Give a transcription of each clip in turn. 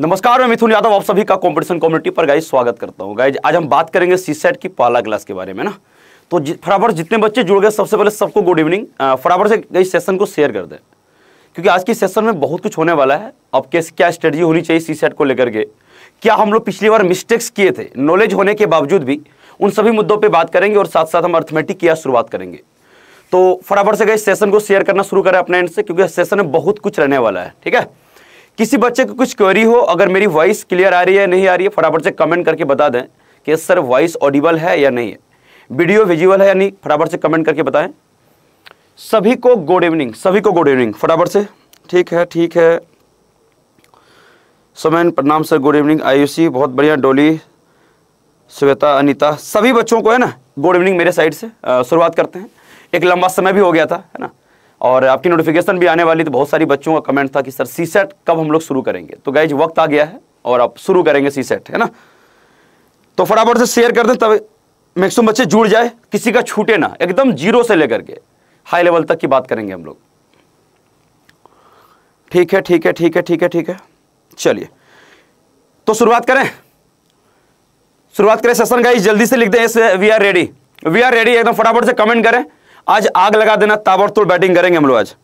नमस्कार मैं मिथुन यादव आप सभी का कंपटीशन कम्युनिटी पर गाइज स्वागत करता हूँ गाइज आज हम बात करेंगे सी सेट की पहला क्लास के बारे में ना तो जि, फटाफट जितने बच्चे जुड़ गए सबसे पहले सबको गुड इवनिंग फटाफट से गई सेशन को शेयर कर दें क्योंकि आज की सेशन में बहुत कुछ होने वाला है अब कैसे क्या स्ट्रेटजी होनी चाहिए सी सेट को लेकर के क्या हम लोग पिछली बार मिस्टेक्स किए थे नॉलेज होने के बावजूद भी उन सभी मुद्दों पर बात करेंगे और साथ साथ हम अर्थमेटिक की शुरुआत करेंगे तो फटाफट से गई सेशन को शेयर करना शुरू करें अपने एंड से क्योंकि सेशन में बहुत कुछ रहने वाला है ठीक है किसी बच्चे को कुछ क्वेरी हो अगर मेरी वॉइस क्लियर आ रही है नहीं आ रही है फटाफट से कमेंट करके बता दें कि सर वॉइस ऑडिबल है या नहीं है वीडियो विजुअल है या नहीं फटाफट से कमेंट करके बताएं सभी को गुड इवनिंग सभी को गुड इवनिंग फटाफट से ठीक है ठीक है सुमैन प्रणाम सर गुड इवनिंग आयुषी बहुत बढ़िया डोली श्वेता अनिता सभी बच्चों को है ना गुड इवनिंग मेरे साइड से शुरुआत करते हैं एक लंबा समय भी हो गया था है ना और आपकी नोटिफिकेशन भी आने वाली तो बहुत सारी बच्चों का कमेंट था कि सर सी सेट कब हम लोग शुरू करेंगे तो गाइज वक्त आ गया है और आप शुरू करेंगे सी सेट है ना तो फटाफट से शेयर कर दें तब मैक्सिमम बच्चे जुड़ जाए किसी का छूटे ना एकदम जीरो से लेकर के हाई लेवल तक की बात करेंगे हम लोग ठीक है ठीक है ठीक है ठीक है ठीक है चलिए तो शुरुआत करें शुरुआत करें सेशन गाइज जल्दी से लिख दें we are ready we are ready एकदम फटाफट से कमेंट करें आज आग लगा देना ताबड़तोड़ बैटिंग करेंगे हम लोग आज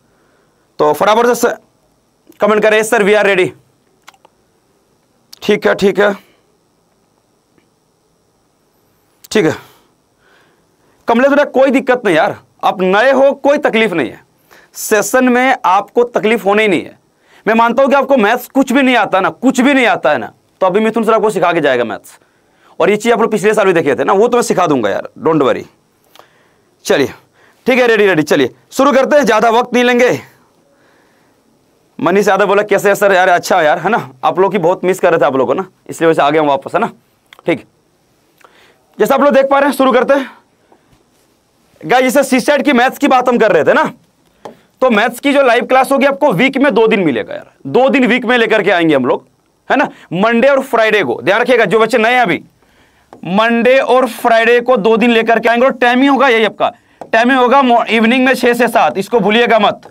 तो फटाफट से कमेंट करें सर वी आर रेडी ठीक है ठीक है ठीक है कमलेश बेटा कोई दिक्कत नहीं यार आप नए हो कोई तकलीफ नहीं है सेशन में आपको तकलीफ होने ही नहीं है मैं मानता हूं कि आपको मैथ्स कुछ भी नहीं आता ना कुछ भी नहीं आता है ना तो अभी मिथुन सर आपको सिखा के जाएगा मैथ्स और ये चीज़ आप लोग पिछले साल भी देखे थे ना वो तो मैं सिखा दूंगा यार डोंट वरी चलिए ठीक है रेडी रेडी चलिए शुरू करते हैं ज़्यादा वक्त नहीं लेंगे मनीष यादव बोला कैसे है सर यार अच्छा यार है ना आप लोग की बहुत मिस कर रहे थे आप लोगों ना इसलिए वैसे आ गया हम वापस है ना ठीक जैसा आप लोग देख पा रहे हैं शुरू करते हैं जैसे सीसेट की मैथ्स की बात हम कर रहे थे ना तो मैथ्स की जो लाइव क्लास होगी आपको वीक में दो दिन मिलेगा यार दो दिन वीक में लेकर के आएंगे हम लोग है ना मंडे और फ्राइडे को ध्यान रखिएगा जो बच्चे नए हैं अभी मंडे और फ्राइडे को दो दिन लेकर के आएंगे और टाइम ही होगा यही आपका टाइमिंग होगा इवनिंग में छह से सात इसको भूलिएगा मत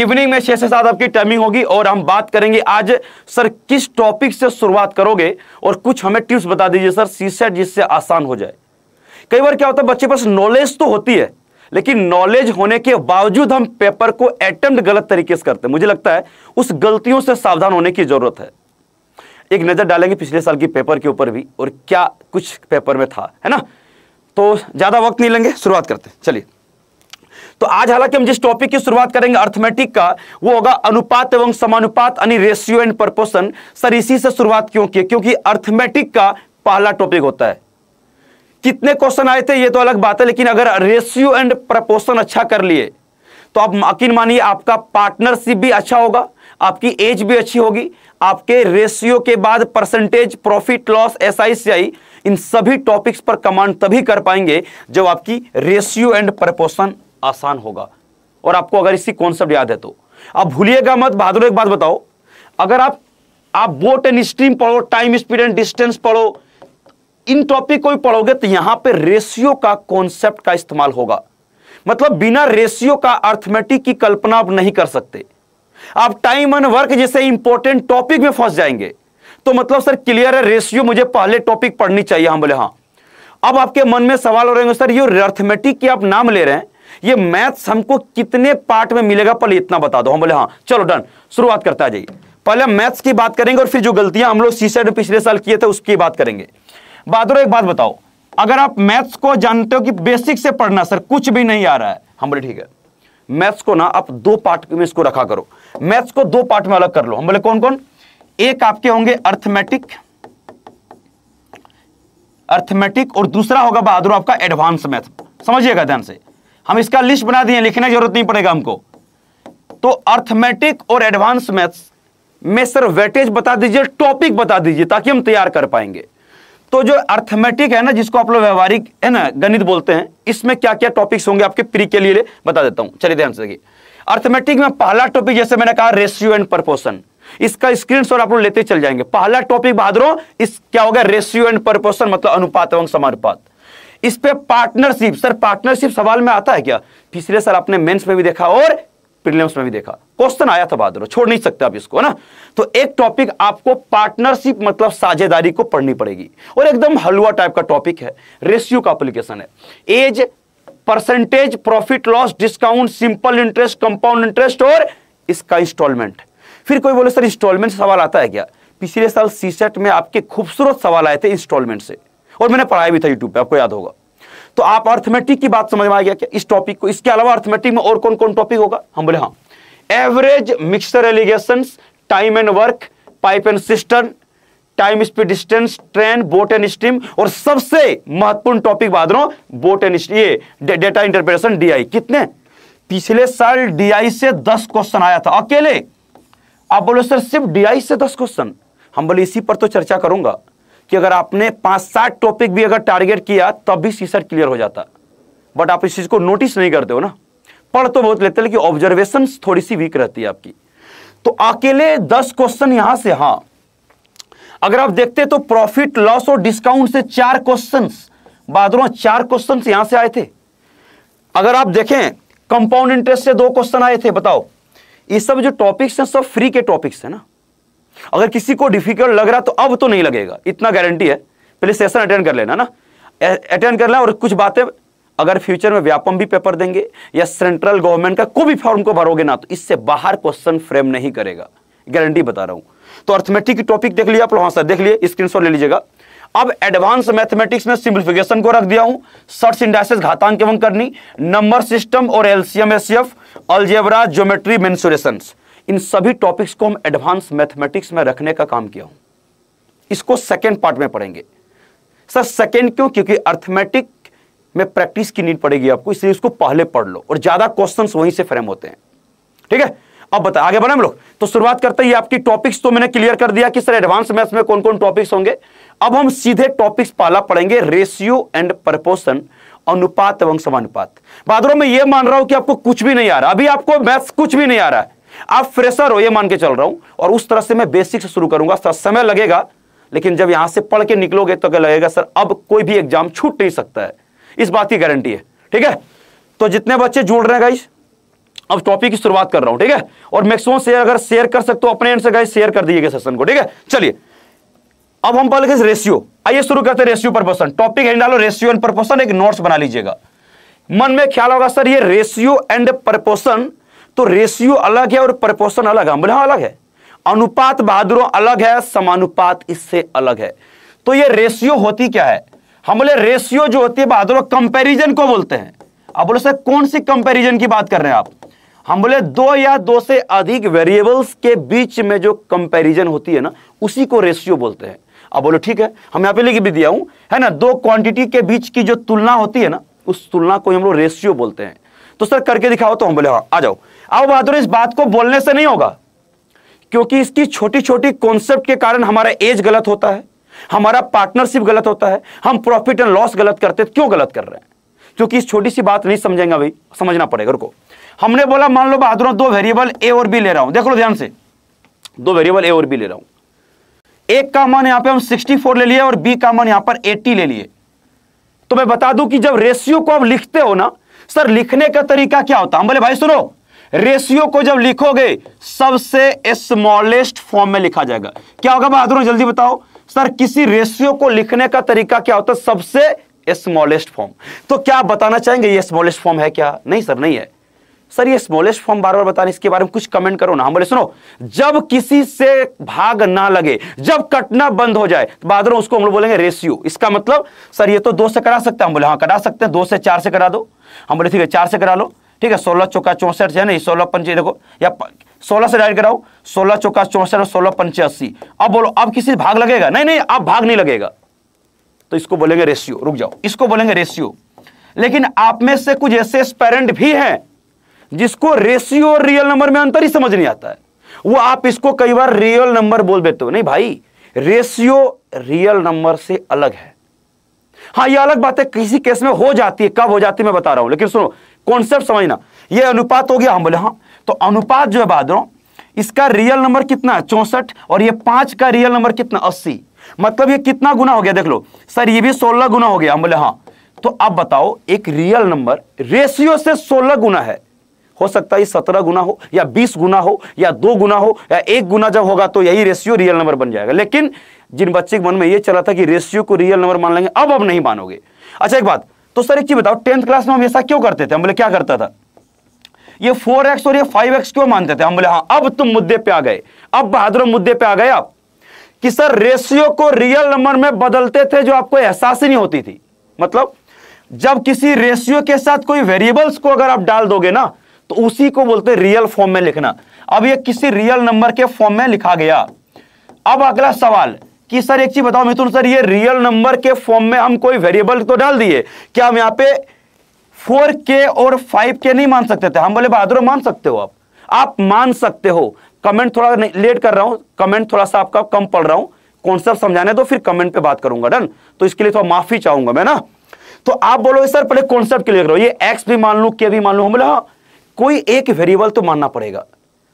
इवनिंग में छह से सात आपकी टाइमिंग होगी और हम बात करेंगे आज सर किस टॉपिक से शुरुआत करोगे और कुछ हमें टिप्स बता दीजिए सर सी सेट जिससे आसान हो जाए कई बार क्या होता है बच्चे पास नॉलेज तो होती है लेकिन नॉलेज होने के बावजूद हम पेपर को अटेम्प्ट गलत तरीके से करते हैं मुझे लगता है उस गलतियों से सावधान होने की जरूरत है एक नज़र डालेंगे पिछले साल की पेपर के ऊपर भी और क्या कुछ पेपर में था है ना तो ज़्यादा वक्त नहीं लेंगे शुरुआत करते चलिए तो आज हालांकि हम जिस टॉपिक की शुरुआत करेंगे अर्थमेटिक का वो होगा अनुपात एवं समानुपात यानी रेशियो एंड प्रपोशन सर इसी से शुरुआत क्यों की क्योंकि अर्थमेटिक का पहला टॉपिक होता है कितने क्वेश्चन आए थे ये तो अलग बात है लेकिन अगर रेशियो एंड प्रपोशन अच्छा कर लिए तो आप यकीन मानिए आपका पार्टनरशिप भी अच्छा होगा आपकी एज भी अच्छी होगी आपके रेशियो के बाद percentage profit loss S I C I इन सभी टॉपिक्स पर कमांड तभी कर पाएंगे जब आपकी रेशियो एंड प्रपोशन आसान होगा और आपको अगर इसी कॉन्सेप्ट याद है तो आप भूलिएगा मत बहादुर एक बात बताओ अगर आप आप बोट एंड स्ट्रीम पढ़ो टाइम स्पीड एंड डिस्टेंस पढ़ो इन टॉपिक को भी पढ़ोगे तो यहां पे रेशियो का कॉन्सेप्ट का इस्तेमाल होगा मतलब बिना रेशियो का अर्थमेटिक की कल्पना आप नहीं कर सकते आप टाइम एंड वर्क जैसे इंपॉर्टेंट टॉपिक में फंस जाएंगे तो मतलब सर क्लियर है रेशियो मुझे पहले टॉपिक पढ़नी चाहिए हम हाँ, बोले हाँ अब आपके मन में सवाल हो रहे हैं सर ये अर्थमेटिक के आप नाम ले रहे हैं ये मैथ्स हमको कितने पार्ट में मिलेगा पहले इतना बता दो हम हाँ, बोले हाँ चलो डन शुरुआत करता जाइए पहले मैथ्स की बात करेंगे और फिर जो गलतियां हम लोग सीसेट पिछले साल किए थे उसकी बात करेंगे बाद एक बात बताओ अगर आप मैथ्स को जानते हो कि बेसिक से पढ़ना सर कुछ भी नहीं आ रहा है हम हाँ, बोले ठीक है मैथ्स को ना आप दो पार्ट में इसको रखा करो मैथ्स को दो पार्ट में अलग कर लो हम बोले कौन कौन एक आपके होंगे अर्थमेटिक अर्थमेटिक और दूसरा होगा बहादुर आपका एडवांस मैथ समझिएगा ध्यान से हम इसका लिस्ट बना दिए लिखने की जरूरत नहीं पड़ेगा हमको तो अर्थमेटिक और एडवांस मैथ्स में सर वेटेज बता दीजिए टॉपिक बता दीजिए ताकि हम तैयार कर पाएंगे तो जो अर्थमेटिक है ना जिसको आप लोग व्यवहारिक है ना गणित बोलते हैं इसमें क्या क्या टॉपिक्स होंगे आपके प्री के लिए बता देता हूं चलिए ध्यान से अर्थमेटिक में पहला टॉपिक जैसे मैंने कहा रेशियो एंड प्रपोर्शन इसका स्क्रीन शॉट आप लोग लेते चल जाएंगे पहला टॉपिक बहादुर इस क्या होगा रेशियो एंड प्रपोर्शन मतलब अनुपात एवं समानुपात इस पे पार्टनरशिप सर पार्टनरशिप सवाल में आता है क्या पिछले सर आपने मेंस में भी देखा और प्रीलिम्स में भी देखा क्वेश्चन आया था बहादुर छोड़ नहीं सकते आप इसको ना तो एक टॉपिक आपको पार्टनरशिप मतलब साझेदारी को पढ़नी पड़ेगी और एकदम हलवा टाइप का टॉपिक है रेशियो का एप्लीकेशन है age percentage profit loss discount simple interest compound interest और इसका इंस्टॉलमेंट फिर कोई बोले सर इंस्टॉलमेंट सवाल आता है क्या पिछले साल सीसेट में आपके खूबसूरत सवाल आए थे इंस्टॉलमेंट से और मैंने पढ़ाया भी था यूट्यूब पे आपको याद होगा तो आप अर्थमेटिक की बात समझ में आ गया क्या इस टॉपिक को इसके अलावा अर्थमेटिक में और कौन कौन टॉपिक होगा हम बोले हाँ average mixture alligation time and work pipe and cistern time speed distance train boat and stream और सबसे महत्वपूर्ण टॉपिक बाद रहा बोट एंड ये डेटा इंटरप्रेशन डीआई कितने पिछले साल डीआई से दस क्वेश्चन आया था अकेले आप बोलो सर सिर्फ डीआई से दस क्वेश्चन हम बोले इसी पर तो चर्चा करूंगा कि अगर आपने पांच सात टॉपिक भी अगर टारगेट किया तब भी सीसर क्लियर हो जाता बट आप इस चीज़ को नोटिस नहीं करते हो ना पढ़ तो बहुत लेते हैं लेकिन ऑब्जर्वेशन थोड़ी सी वीक रहती है आपकी तो अकेले दस क्वेश्चन यहां से हाँ अगर आप देखते तो प्रॉफिट लॉस और डिस्काउंट से चार क्वेश्चन बादलों चार क्वेश्चन यहां से आए थे अगर आप देखें कंपाउंड इंटरेस्ट से दो क्वेश्चन आए थे बताओ ये सब जो टॉपिक्स हैं सब फ्री के टॉपिक्स हैं ना अगर किसी को डिफिकल्ट लग रहा तो अब तो नहीं लगेगा इतना गारंटी है पहले सेशन अटेंड कर लेना ना अटेंड कर लेना और कुछ बातें अगर फ्यूचर में व्यापम भी पेपर देंगे या सेंट्रल गवर्नमेंट का कोई भी फॉर्म को भरोगे ना तो इससे बाहर क्वेश्चन फ्रेम नहीं करेगा गारंटी बता रहा हूं तो अर्थमेटिक की टॉपिक देख लिया आप सर देख लिए स्क्रीन ले लीजिएगा अब एडवांस मैथमेटिक्स में सिंप्लीफिकेशन को रख दिया हूं सर्च इंडाइसेस घातांक एवं करनी नंबर सिस्टम और LCM HCF algebra geometry mensuration इन सभी टॉपिक्स को हम एडवांस मैथमेटिक्स में रखने का काम किया हूं इसको सेकेंड पार्ट में पढ़ेंगे सर सेकेंड क्यों क्योंकि अर्थमेटिक में प्रैक्टिस की नीड पड़ेगी आपको इसलिए उसको पहले पढ़ लो और ज्यादा क्वेश्चन वहीं से फ्रेम होते हैं ठीक है अब बताए आगे बढ़े हम लोग तो शुरुआत करते ही आपकी टॉपिक्स तो मैंने क्लियर कर दिया कि सर एडवांस मैथ्स में कौन कौन टॉपिक्स होंगे अब हम सीधे टॉपिक्स पाला पढ़ेंगे रेशियो एंड प्रपोशन अनुपात एवं समानुपात बादलों में यह मान रहा हूं कि आपको कुछ भी नहीं आ रहा अभी आपको मैथ्स कुछ भी नहीं आ रहा है आप फ्रेशर हो यह मान के चल रहा हूं और उस तरह से मैं बेसिक से शुरू करूंगा समय लगेगा लेकिन जब यहां से पढ़ के निकलोगे तो क्या लगेगा सर अब कोई भी एग्जाम छूट नहीं सकता है इस बात की गारंटी है ठीक है तो जितने बच्चे जुड़ रहे हैं गाइस अब टॉपिक की शुरुआत कर रहा हूं ठीक है और मैक्सिमम से अगर शेयर कर सकते हो अपने एंड से गाइस शेयर कर दीजिएगा सेशन को ठीक है चलिए अब हम पहले रेशियो आइए शुरू करते रेशियो पर पर्सन टॉपिक एंड डालो रेशियो एंड प्रपोर्सन एक नोट्स बना लीजिएगा मन में ख्याल होगा सर ये रेशियो एंड प्रपोर्सन तो रेशियो अलग है और प्रपोर्सन अलग है बोले हाँ, अलग है अनुपात बहादुरों अलग है समानुपात इससे अलग है तो ये रेशियो होती क्या है हम बोले रेशियो जो होती है बहादुरों कंपेरिजन को बोलते हैं अब बोले सर कौन सी कंपेरिजन की बात कर रहे हैं आप हम बोले दो या दो से अधिक वेरिएबल्स के बीच में जो कंपेरिजन होती है ना उसी को रेशियो बोलते हैं अब बोलो ठीक है हम यहाँ पे लिख भी दिया हूँ है ना दो क्वांटिटी के बीच की जो तुलना होती है ना उस तुलना को हम लोग रेशियो बोलते हैं तो सर करके दिखाओ तो हम बोले हाँ आ जाओ अब बहादुर इस बात को बोलने से नहीं होगा क्योंकि इसकी छोटी छोटी कॉन्सेप्ट के कारण हमारा एज गलत होता है हमारा पार्टनरशिप गलत होता है हम प्रॉफिट एंड लॉस गलत करते क्यों गलत कर रहे हैं क्योंकि इस छोटी सी बात नहीं समझेंगे भाई समझना पड़ेगा रुको हमने बोला मान लो बहादुर दो वेरिएबल ए और बी ले रहा हूं देख लो ध्यान से दो वेरिएबल ए और बी ले रहा हूं एक का मान यहां पे हम 64 ले लिए और बी का मान यहां पर 80 ले लिए तो मैं बता दूं कि जब रेशियो को आप लिखते हो ना सर लिखने का तरीका क्या होता हम बोले भाई सुनो रेशियो को जब लिखोगे सबसे स्मॉलेस्ट फॉर्म में लिखा जाएगा क्या होगा बहादुर जल्दी बताओ सर किसी रेशियो को लिखने का तरीका क्या होता है सबसे स्मॉलेस्ट फॉर्म तो क्या बताना चाहेंगे ये स्मॉलेस्ट फॉर्म है क्या नहीं सर नहीं है सर ये स्मॉलेस्ट फॉर्म बार बार बता रहे इसके बारे में कुछ कमेंट करो ना हम हाँ, बोले सुनो जब किसी से भाग ना लगे जब कटना बंद हो जाए तो बाद उसको हम लोग बोलेंगे रेशियो इसका मतलब सर ये तो दो से करा सकते हैं हम बोले हाँ करा सकते हैं दो से चार से करा दो हम बोले ठीक है चार से करा लो ठीक है सोलह चौका चौंसठ है ना सोलह पंचे देखो या सोलह से डाइड कराओ सोलह चौका चौंसठ और सोलह पंचे अस्सी अब बोलो अब किसी भाग लगेगा नहीं नहीं अब भाग नहीं लगेगा तो इसको बोलेंगे रेशियो रुक जाओ इसको बोलेंगे रेशियो लेकिन आप में से कुछ ऐसे पेरेंट भी हैं जिसको रेशियो और रियल नंबर में अंतर ही समझ नहीं आता है वो आप इसको कई बार रियल नंबर बोल देते हो नहीं भाई रेशियो रियल नंबर से अलग है हाँ ये अलग बात है किसी केस में हो जाती है कब हो जाती है मैं बता रहा हूं लेकिन सुनो कॉन्सेप्ट समझना ये अनुपात हो गया हम बोले हाँ तो अनुपात जो है बात इसका रियल नंबर कितना है चौसठ और ये पांच का रियल नंबर कितना अस्सी मतलब ये कितना गुना हो गया देख लो सर ये भी सोलह गुना हो गया हम बोले हाँ तो अब बताओ एक रियल नंबर रेशियो से सोलह गुना है हो सकता है सत्रह गुना हो या बीस गुना हो या दो गुना हो या एक गुना जब होगा तो यही रेशियो रियल नंबर बन जाएगा लेकिन जिन बच्चे के मन में ये चला था कि रेशियो को रियल नंबर मान लेंगे अब अब नहीं मानोगे अच्छा एक बात तो सर एक चीज बताओ टेंथ क्लास में हम ऐसा क्यों करते थे हम बोले क्या करता था ये फोर एक्स और ये फाइव एक्स क्यों मानते थे हम बोले हाँ अब तुम मुद्दे पे आ गए अब बहादुर मुद्दे पे आ गए आप कि सर रेशियो को रियल नंबर में बदलते थे जो आपको एहसास ही नहीं होती थी मतलब जब किसी रेशियो के साथ कोई वेरिएबल्स को अगर आप डाल दोगे ना तो उसी को बोलते रियल फॉर्म में लिखना अब ये किसी रियल नंबर के फॉर्म में लिखा गया अब अगला सवाल कि सर एक चीज बताओ मिथुन सर ये रियल नंबर के फॉर्म में हम कोई वेरिएबल तो डाल दिए क्या हम यहां पे फोर के और फाइव के नहीं मान सकते थे हम बोले बहादुर मान सकते हो आप आप मान सकते हो कमेंट थोड़ा लेट कर रहा हूं कमेंट थोड़ा सा आपका कम पढ़ रहा हूं कॉन्सेप्ट समझाने दो फिर कमेंट पे बात करूंगा डन तो इसके लिए थोड़ा माफी चाहूंगा मैं ना तो आप बोलोगे सर पहले कॉन्सेप्ट क्लियर करो ये एक्स भी मान लू के भी मान लू हम बोले हाँ कोई एक वेरिएबल तो मानना पड़ेगा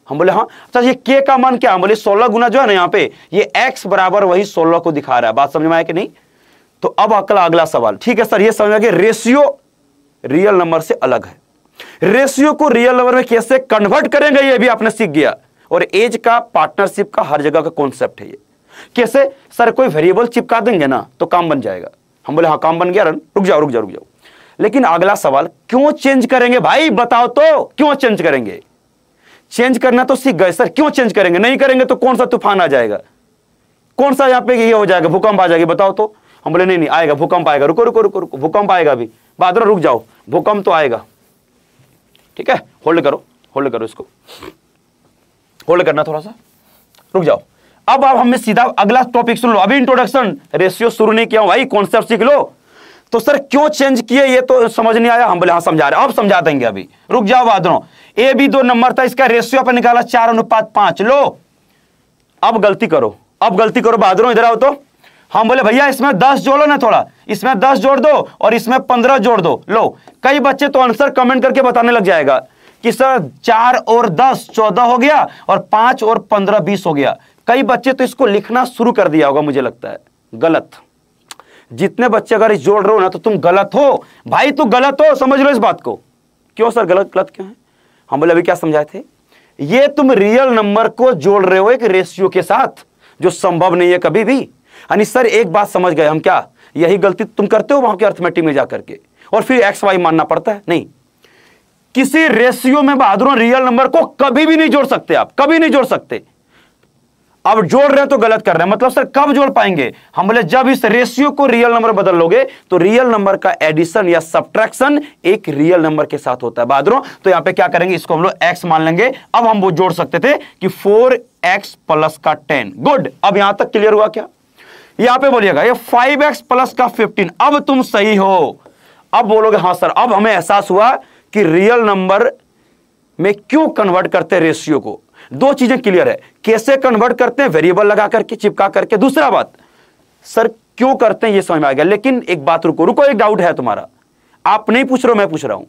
हम बोले हाँ अच्छा ये के का मान क्या बोले सोलह गुना जो है ना यहाँ पे ये एक्स बराबर वही सोलह को दिखा रहा है बात समझ में आया कि नहीं तो अब अगला अगला सवाल ठीक है सर ये समझ में कि रेशियो रियल नंबर से अलग है रेशियो को रियल नंबर में कैसे कन्वर्ट करेंगे ये भी आपने सीख गया और एज का पार्टनरशिप का हर जगह का कॉन्सेप्ट है ये कैसे सर कोई वेरिएबल चिपका देंगे ना तो काम बन जाएगा हम बोले हाँ काम बन गया रन रुक जाओ रुक जाओ रुक जाओ लेकिन अगला सवाल क्यों चेंज करेंगे भाई बताओ तो क्यों चेंज करेंगे चेंज करना तो सीख गए सर क्यों चेंज करेंगे नहीं करेंगे तो कौन सा तूफान आ जाएगा कौन सा यहाँ पे ये हो जाएगा भूकंप आ जाएगा बताओ तो हम बोले नहीं नहीं आएगा भूकंप आएगा रुको रुको रुको रुको भूकंप आएगा अभी बादल रुक जाओ भूकंप तो आएगा ठीक है होल्ड करो होल्ड करो इसको होल्ड करना थोड़ा सा रुक जाओ अब आप हमें सीधा अगला टॉपिक सुन लो अभी इंट्रोडक्शन रेशियो शुरू नहीं किया भाई कॉन्सेप्ट सीख लो तो सर क्यों चेंज किए ये तो समझ नहीं आया हम बोले हाँ समझा रहे अब समझा देंगे अभी रुक जाओ बादलों ए भी दो नंबर था इसका रेशियो अपन निकाला चार अनुपात पांच लो अब गलती करो अब गलती करो बादलों इधर आओ तो हम बोले भैया इसमें दस जोड़ो ना थोड़ा इसमें दस जोड़ दो और इसमें पंद्रह जोड़ दो लो कई बच्चे तो आंसर कमेंट करके बताने लग जाएगा कि सर चार और दस चौदह हो गया और पांच और पंद्रह बीस हो गया कई बच्चे तो इसको लिखना शुरू कर दिया होगा मुझे लगता है गलत जितने बच्चे अगर इस जोड़ रहे हो ना तो तुम गलत हो भाई तू गलत हो समझ लो इस बात को क्यों सर गलत गलत क्यों है हम बोले अभी क्या समझाए थे ये तुम रियल नंबर को जोड़ रहे हो एक रेशियो के साथ जो संभव नहीं है कभी भी यानी सर एक बात समझ गए हम क्या यही गलती तुम करते हो वहां के अर्थमेटिक में जाकर के और फिर एक्स वाई मानना पड़ता है नहीं किसी रेशियो में बहादुरों रियल नंबर को कभी भी नहीं जोड़ सकते आप कभी नहीं जोड़ सकते अब जोड़ रहे हैं तो गलत कर रहे हैं मतलब सर कब जोड़ पाएंगे हम बोले जब इस रेशियो को रियल नंबर बदल लोगे तो रियल नंबर का एडिशन या सब्ट्रैक्शन एक रियल नंबर के साथ होता है बादरों तो यहां पे क्या करेंगे इसको हम लोग एक्स मान लेंगे अब हम वो जोड़ सकते थे कि फोर एक्स प्लस का टेन गुड अब यहां तक क्लियर हुआ क्या यहां पर बोलिएगा ये फाइव एक्स प्लस का फिफ्टीन अब तुम सही हो अब बोलोगे हाँ सर अब हमें एहसास हुआ कि रियल नंबर में क्यों कन्वर्ट करते रेशियो को दो चीजें क्लियर है कैसे कन्वर्ट करते हैं वेरिएबल लगा करके चिपका करके दूसरा बात सर क्यों करते हैं ये समझ में आ गया लेकिन एक बात रुको रुको एक डाउट है तुम्हारा आप नहीं पूछ रहे हो मैं पूछ रहा हूं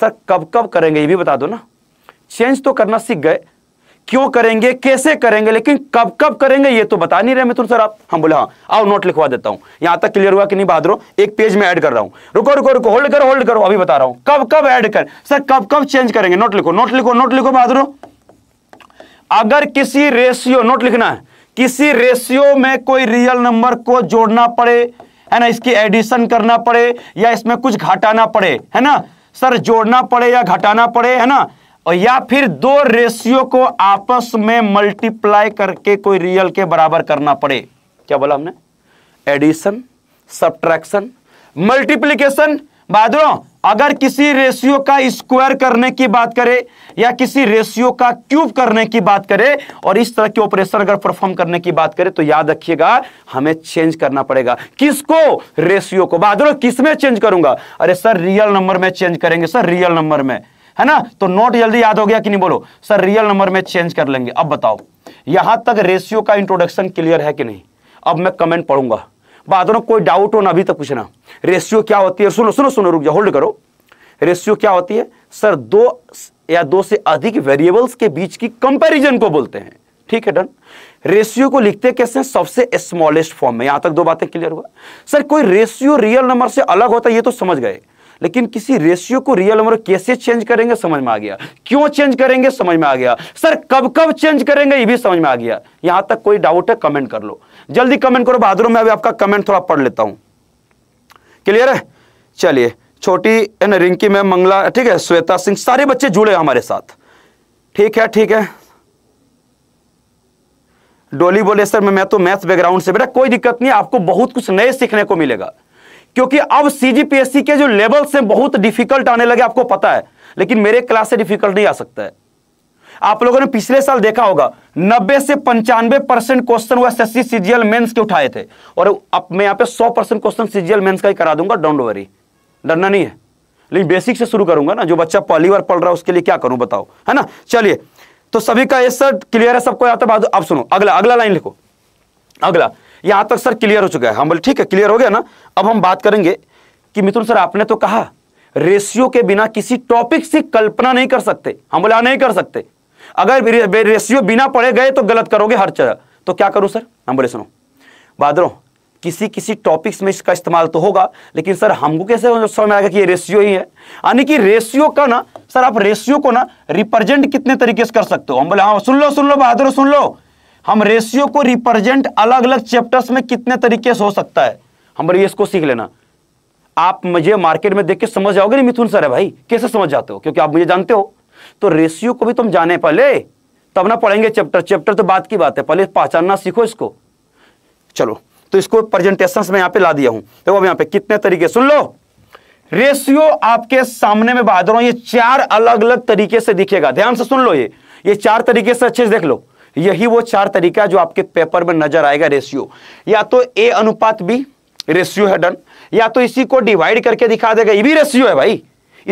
सर कब कब करेंगे ये भी बता दो ना चेंज तो करना सीख गए क्यों करेंगे कैसे करेंगे लेकिन कब कब करेंगे ये तो बता नहीं रहे मिथुन सर आप हम बोले हाँ आओ नोट लिखवा देता हूं यहां तक क्लियर हुआ कि नहीं बहादुर एक पेज में ऐड कर रहा हूं रुको रुको रुको होल्ड करो होल्ड करो अभी बता रहा हूं कब कब ऐड कर सर कब कब चेंज करेंगे नोट लिखो नोट लिखो नोट लिखो बहादुरो अगर किसी रेशियो नोट लिखना है किसी रेशियो में कोई रियल नंबर को जोड़ना पड़े है ना इसकी एडिशन करना पड़े या इसमें कुछ घटाना पड़े है ना सर जोड़ना पड़े या घटाना पड़े है ना और या फिर दो रेशियो को आपस में मल्टीप्लाई करके कोई रियल के बराबर करना पड़े क्या बोला हमने एडिशन सब्ट्रैक्शन मल्टीप्लीकेशन बादलों अगर किसी रेशियो का स्क्वायर करने की बात करें या किसी रेशियो का क्यूब करने की बात करें और इस तरह के ऑपरेशन अगर परफॉर्म करने की बात करें तो याद रखिएगा हमें चेंज करना पड़ेगा किसको रेशियो को बहादुर किस में चेंज करूंगा अरे सर रियल नंबर में चेंज करेंगे सर रियल नंबर में है ना तो नोट जल्दी याद हो गया कि नहीं बोलो सर रियल नंबर में चेंज कर लेंगे अब बताओ यहां तक रेशियो का इंट्रोडक्शन क्लियर है कि नहीं अब मैं कमेंट पढ़ूंगा बाद में कोई डाउट हो ना अभी तक पूछना रेशियो क्या होती है सुनो सुनो सुनो रुक जाओ होल्ड करो रेशियो क्या होती है सर दो या दो से अधिक वेरिएबल्स के बीच की कंपैरिजन को बोलते हैं ठीक है डन रेशियो को लिखते कैसे सबसे स्मॉलेस्ट फॉर्म में यहां तक दो बातें क्लियर हुआ सर कोई रेशियो रियल नंबर से अलग होता है ये तो समझ गए लेकिन किसी रेशियो को रियल नंबर कैसे चेंज करेंगे समझ में आ गया क्यों चेंज करेंगे समझ में आ गया सर कब कब चेंज करेंगे ये भी समझ में आ गया यहां तक कोई डाउट है कमेंट कर लो जल्दी कमेंट करो बहादुरों में अभी आपका कमेंट थोड़ा पढ़ लेता हूं क्लियर है चलिए छोटी रिंकी मैम मंगला ठीक है श्वेता सिंह सारे बच्चे जुड़े हमारे साथ ठीक है ठीक है डोली बोले सर मैं मैं तो मैथ्स बैकग्राउंड से बेटा कोई दिक्कत नहीं आपको बहुत कुछ नए सीखने को मिलेगा क्योंकि अब सीजीपीएससी के जो लेवल्स हैं बहुत डिफिकल्ट आने लगे आपको पता है लेकिन मेरे क्लास से डिफिकल्ट नहीं आ सकता है आप लोगों ने पिछले साल देखा होगा 90 से पंचानवे परसेंट क्वेश्चन वह एस सीजीएल मेंस के उठाए थे और अब मैं यहां पे 100 परसेंट क्वेश्चन सीजीएल मेंस का ही करा दूंगा डोंट वरी डरना नहीं है लेकिन बेसिक से शुरू करूंगा ना जो बच्चा पहली बार पढ़ रहा है उसके लिए क्या करूं बताओ है ना चलिए तो सभी का ये सर क्लियर है सबको याद बात अब सुनो अगला अगला लाइन लिखो अगला यहां तक सर क्लियर हो चुका है हम हाँ, बोले ठीक है क्लियर हो गया ना अब हम बात करेंगे कि मिथुन सर आपने तो कहा रेशियो के बिना किसी टॉपिक से कल्पना नहीं कर सकते हम हाँ, बोले हाँ, नहीं कर सकते अगर रेशियो बिना पढ़े गए तो गलत करोगे हर चीज तो क्या करूं सर हम हाँ, बोले सुनो बादरों किसी किसी टॉपिक्स में इसका इस्तेमाल तो होगा लेकिन सर हमको कैसे समझ में आएगा कि ये रेशियो ही है यानी कि रेशियो का ना सर आप रेशियो को ना रिप्रेजेंट कितने तरीके से कर सकते हो हम बोले हाँ सुन लो सुन लो बहादुर सुन लो हम रेशियो को रिप्रेजेंट अलग अलग चैप्टर्स में कितने तरीके से हो सकता है हम बोले इसको सीख लेना आप मुझे मार्केट में देख के समझ जाओगे नहीं मिथुन सर है भाई कैसे समझ जाते हो क्योंकि आप मुझे जानते हो तो रेशियो को भी तुम जाने पहले तब ना पढ़ेंगे चैप्टर चैप्टर तो बात की बात है पहले पहचानना सीखो इसको चलो तो इसको प्रेजेंटेशन में यहां पे ला दिया हूं देखो अब यहां पे कितने तरीके सुन लो रेशियो आपके सामने में बहादुर ये चार अलग अलग तरीके से दिखेगा ध्यान से सुन लो ये ये चार तरीके से अच्छे से देख लो यही वो चार तरीका जो आपके पेपर में नजर आएगा रेशियो या तो ए अनुपात बी रेशियो है डन या तो इसी को डिवाइड करके दिखा देगा ये भी रेशियो है भाई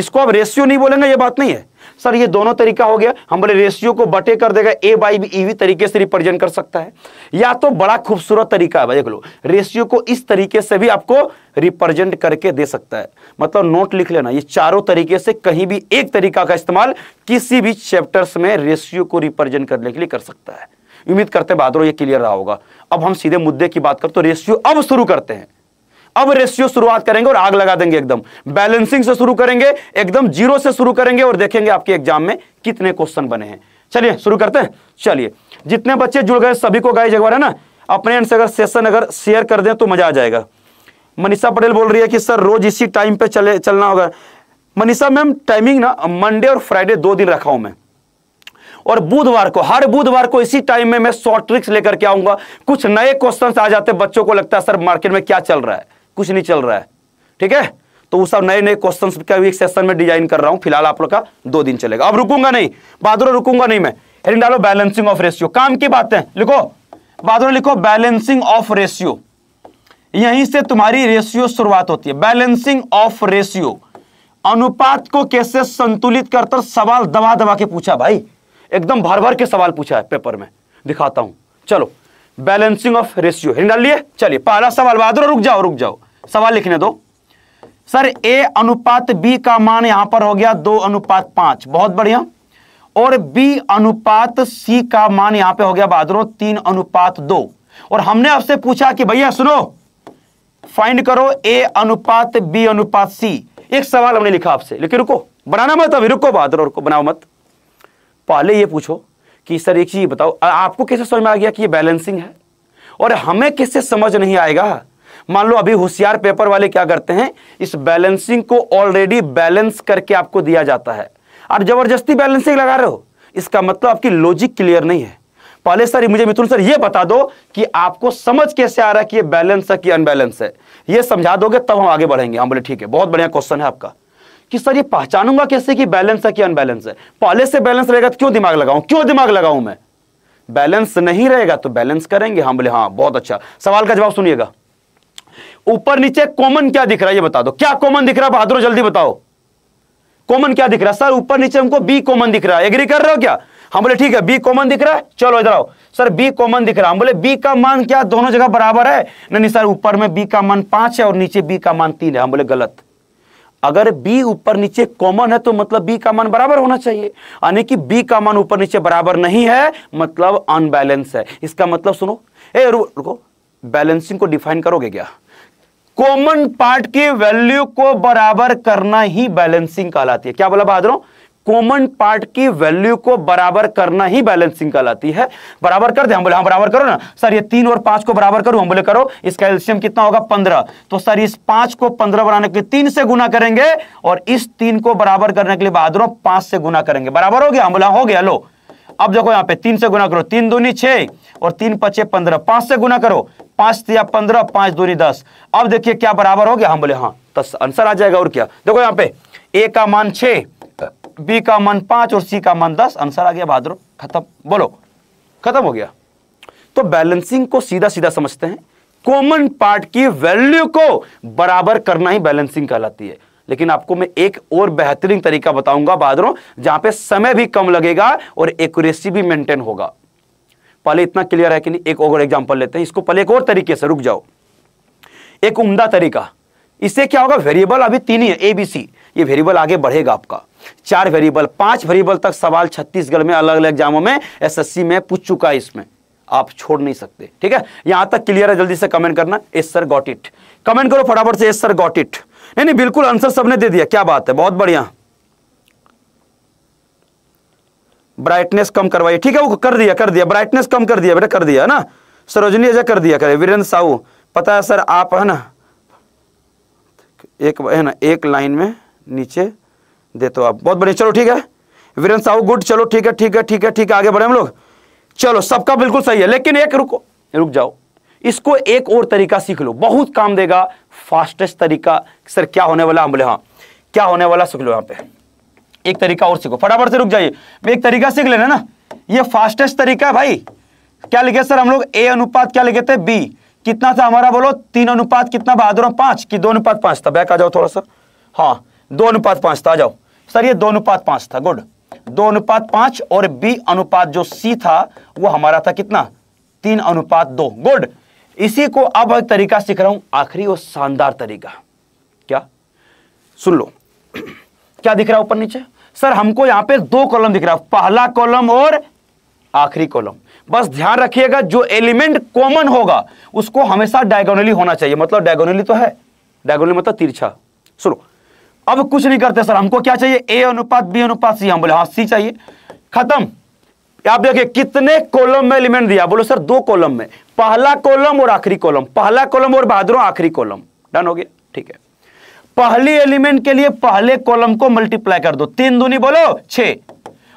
इसको आप रेशियो नहीं बोलेंगे ये बात नहीं है सर ये दोनों तरीका हो गया हम बोले रेशियो को बटे कर देगा ए बाई बी ईवी तरीके से रिप्रेजेंट कर सकता है या तो बड़ा खूबसूरत तरीका है देख लो रेशियो को इस तरीके से भी आपको रिप्रेजेंट करके दे सकता है मतलब नोट लिख लेना ये चारों तरीके से कहीं भी एक तरीका का इस्तेमाल किसी भी चैप्टर्स में रेशियो को रिप्रेजेंट करने के लिए कर सकता है उम्मीद करते हैं ये क्लियर रहा होगा अब हम सीधे मुद्दे की बात करते तो रेशियो अब शुरू करते हैं अब रेशियो शुरुआत करेंगे और आग लगा देंगे एकदम बैलेंसिंग से शुरू करेंगे एकदम जीरो से शुरू करेंगे और देखेंगे आपके एग्जाम में कितने क्वेश्चन बने हैं चलिए शुरू करते हैं चलिए जितने बच्चे जुड़ गए सभी को गाय जगवा है ना अपने एंड से अगर सेशन अगर शेयर कर दें तो मजा आ जाएगा मनीषा पटेल बोल रही है कि सर रोज इसी टाइम पे चले चलना होगा मनीषा मैम टाइमिंग ना मंडे और फ्राइडे दो दिन रखा हूं मैं और बुधवार को हर बुधवार को इसी टाइम में मैं शॉर्ट ट्रिक्स लेकर के आऊंगा कुछ नए क्वेश्चन आ जाते बच्चों को लगता है सर मार्केट में क्या चल रहा है कुछ नहीं चल रहा है ठीक है तो उस नए नए क्वेश्चन का भी एक सेशन में डिजाइन कर रहा हूं फिलहाल आप लोग का दो दिन चलेगा अब रुकूंगा नहीं बहादुर रुकूंगा नहीं मैं हेडिंग डालो बैलेंसिंग ऑफ रेशियो काम की बात है लिखो बहादुर लिखो बैलेंसिंग ऑफ रेशियो यहीं से तुम्हारी रेशियो शुरुआत होती है बैलेंसिंग ऑफ रेशियो अनुपात को कैसे संतुलित कर सवाल दबा दबा के पूछा भाई एकदम भर भर के सवाल पूछा है पेपर में दिखाता हूं चलो बैलेंसिंग ऑफ रेशियो हिंडा लिए चलिए पहला सवाल बहादुर रुक जाओ रुक जाओ सवाल लिखने दो सर ए अनुपात बी का मान यहां पर हो गया दो अनुपात पांच बहुत बढ़िया और बी अनुपात सी का मान यहां पे हो गया बहादुर तीन अनुपात दो और हमने आपसे पूछा कि भैया सुनो फाइंड करो ए अनुपात बी अनुपात सी एक सवाल हमने लिखा आपसे लेकिन रुको बनाना मत अभी रुको बहादुर रुको बनाओ मत पहले ये पूछो कि सर एक चीज बताओ आपको कैसे समझ में आ गया कि ये बैलेंसिंग है और हमें किससे समझ नहीं आएगा मान लो अभी होशियार पेपर वाले क्या करते हैं इस बैलेंसिंग को ऑलरेडी बैलेंस करके आपको दिया जाता है और जबरदस्ती बैलेंसिंग लगा रहे हो इसका मतलब आपकी लॉजिक क्लियर नहीं है पहले सर मुझे मिथुन सर ये बता दो कि आपको समझ कैसे आ रहा है कि ये बैलेंस है कि अनबैलेंस है ये समझा दोगे तब हम आगे बढ़ेंगे हम हाँ, बोले ठीक है बहुत बढ़िया क्वेश्चन है आपका कि सर ये पहचानूंगा कैसे कि बैलेंस है कि अनबैलेंस है पहले से बैलेंस रहेगा तो क्यों दिमाग लगाऊं क्यों दिमाग लगाऊं मैं बैलेंस नहीं रहेगा तो बैलेंस करेंगे हम हाँ, बोले हाँ बहुत अच्छा सवाल का जवाब सुनिएगा ऊपर नीचे कॉमन क्या दिख रहा है ये बता दो क्या कॉमन दिख रहा है बहादुर जल्दी बताओ कॉमन क्या दिख रहा है सर ऊपर नीचे हमको बी कॉमन दिख रहा है एग्री कर रहे हो क्या हम बोले ठीक है बी कॉमन दिख रहा है चलो इधर आओ सर बी कॉमन दिख रहा है हम बोले बी का मान क्या दोनों जगह बराबर है नहीं नहीं सर ऊपर में बी का मान पांच है और नीचे बी का मान तीन है हम बोले गलत अगर b ऊपर नीचे कॉमन है तो मतलब b का मान बराबर होना चाहिए यानी कि b का मान ऊपर नीचे बराबर नहीं है मतलब अनबैलेंस है इसका मतलब सुनो ए रुको बैलेंसिंग को डिफाइन करोगे क्या कॉमन पार्ट की वैल्यू को बराबर करना ही बैलेंसिंग कहलाती है क्या बोला बहादुर कॉमन पार्ट की वैल्यू को बराबर करना ही बैलेंसिंग कहलाती है बराबर कर दे हम बोले हाँ बराबर करो ना सर ये तीन और पांच को बराबर करो हम बोले करो इसका एल्शियम कितना होगा पंद्रह तो सर इस पांच को पंद्रह बनाने के लिए तीन से गुना करेंगे और इस तीन को बराबर करने के लिए बहादुरों पांच से गुना करेंगे बराबर हो गया हम बोला हाँ, हो गया लो अब देखो यहाँ पे तीन से गुना करो तीन दूनी छे और तीन पचे पंद्रह पांच से गुना करो पांच या पंद्रह पांच दूनी दस अब देखिए क्या बराबर हो गया हम बोले हाँ तो आंसर आ जाएगा और क्या देखो यहाँ पे ए का मान छे बी का मान पांच और सी का मान दस आंसर आ गया बहादुर खत्म बोलो खत्म हो गया तो बैलेंसिंग को सीधा सीधा समझते हैं कॉमन पार्ट की वैल्यू को बराबर करना ही बैलेंसिंग कहलाती है लेकिन आपको मैं एक और बेहतरीन तरीका बताऊंगा बादरों जहां पे समय भी कम लगेगा और एक्यूरेसी भी मेंटेन होगा पहले इतना क्लियर है कि नहीं एक और एग्जांपल लेते हैं इसको पहले एक और तरीके से रुक जाओ एक उम्दा तरीका इससे क्या होगा वेरिएबल अभी तीन ही है ए बी सी ये वेरिएबल आगे बढ़ेगा आपका चार वेरिएबल पांच वेरिएबल तक सवाल छत्तीसगढ़ में अलग अलग एग्जामों में सी में पूछ चुका है इसमें आप छोड़ नहीं सकते ठीक है यहां तक क्लियर है जल्दी से कमेंट करना yes sir got it comment करो फटाफट से एस सर गॉट इट नहीं नहीं बिल्कुल आंसर सबने दे दिया क्या बात है बहुत बढ़िया ब्राइटनेस कम करवाइए ठीक है वो कर दिया कर दिया ब्राइटनेस कम कर दिया बेटा कर दिया है ना सरोजनी अजय कर दिया करे वीरेंद्र साहू पता है सर आप है ना एक है ना एक लाइन में नीचे दे तो आप बहुत बढ़िया चलो ठीक है वीरेंद्र साहू गुड चलो ठीक है ठीक है ठीक है ठीक है आगे बढ़े हम लोग चलो सबका बिल्कुल सही है लेकिन एक रुको रुक जाओ इसको एक और तरीका सीख लो बहुत काम देगा फास्टेस्ट तरीका सर क्या होने वाला हम बोले हाँ क्या होने वाला सीख लो यहाँ पे एक तरीका और सीखो फटाफट से रुक जाइए एक तरीका सीख लेना ना ये फास्टेस्ट तरीका है भाई क्या लिखे सर हम लोग ए अनुपात क्या लिखे थे बी कितना था हमारा बोलो तीन अनुपात कितना बहादुर पांच कि दो अनुपात पांच था बैक आ जाओ थोड़ा सा हाँ दो अनुपात पांच था आ जाओ सर ये दो अनुपात पांच था गुड दो अनुपात पांच और बी अनुपात जो सी था वो हमारा था कितना तीन अनुपात दो गुड इसी को अब एक तरीका सीख रहा हूं आखिरी और शानदार तरीका क्या सुन लो क्या दिख रहा है ऊपर नीचे सर हमको यहां पे दो कॉलम दिख रहा है पहला कॉलम और आखिरी कॉलम बस ध्यान रखिएगा जो एलिमेंट कॉमन होगा उसको हमेशा डायगोनली होना चाहिए मतलब डायगोनली तो है डायगोनली मतलब तिरछा सुनो अब कुछ नहीं करते सर हमको क्या चाहिए ए अनुपात बी अनुपात सी हम बोले हाँ सी चाहिए खत्म आप देखिए कितने कॉलम में एलिमेंट दिया बोलो सर दो कॉलम में पहला कॉलम और आखिरी कॉलम पहला कॉलम और बहादुर आखिरी कॉलम डन हो गया ठीक है पहली एलिमेंट के लिए पहले कॉलम को मल्टीप्लाई कर दो तीन दूनी बोलो छे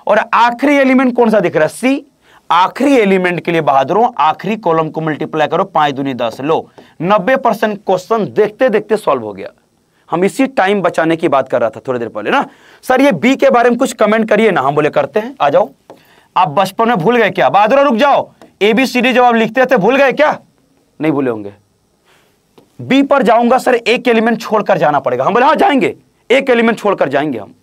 और आखिरी एलिमेंट कौन सा दिख रहा है सी आखिरी एलिमेंट के लिए बहादुरों आखिरी कॉलम को मल्टीप्लाई करो पांच दूनी दस लो नब्बे परसेंट क्वेश्चन देखते देखते सॉल्व हो गया हम इसी टाइम बचाने की बात कर रहा था थोड़ी देर पहले ना सर ये बी के बारे में कुछ कमेंट करिए ना हम बोले करते हैं आ जाओ आप बचपन में भूल गए क्या बहादुर रुक जाओ डी जब आप लिखते थे भूल गए क्या नहीं भूले होंगे बी पर जाऊंगा सर एक एलिमेंट छोड़कर जाना पड़ेगा हम बोले हाँ जाएंगे एक एलिमेंट छोड़कर जाएंगे हम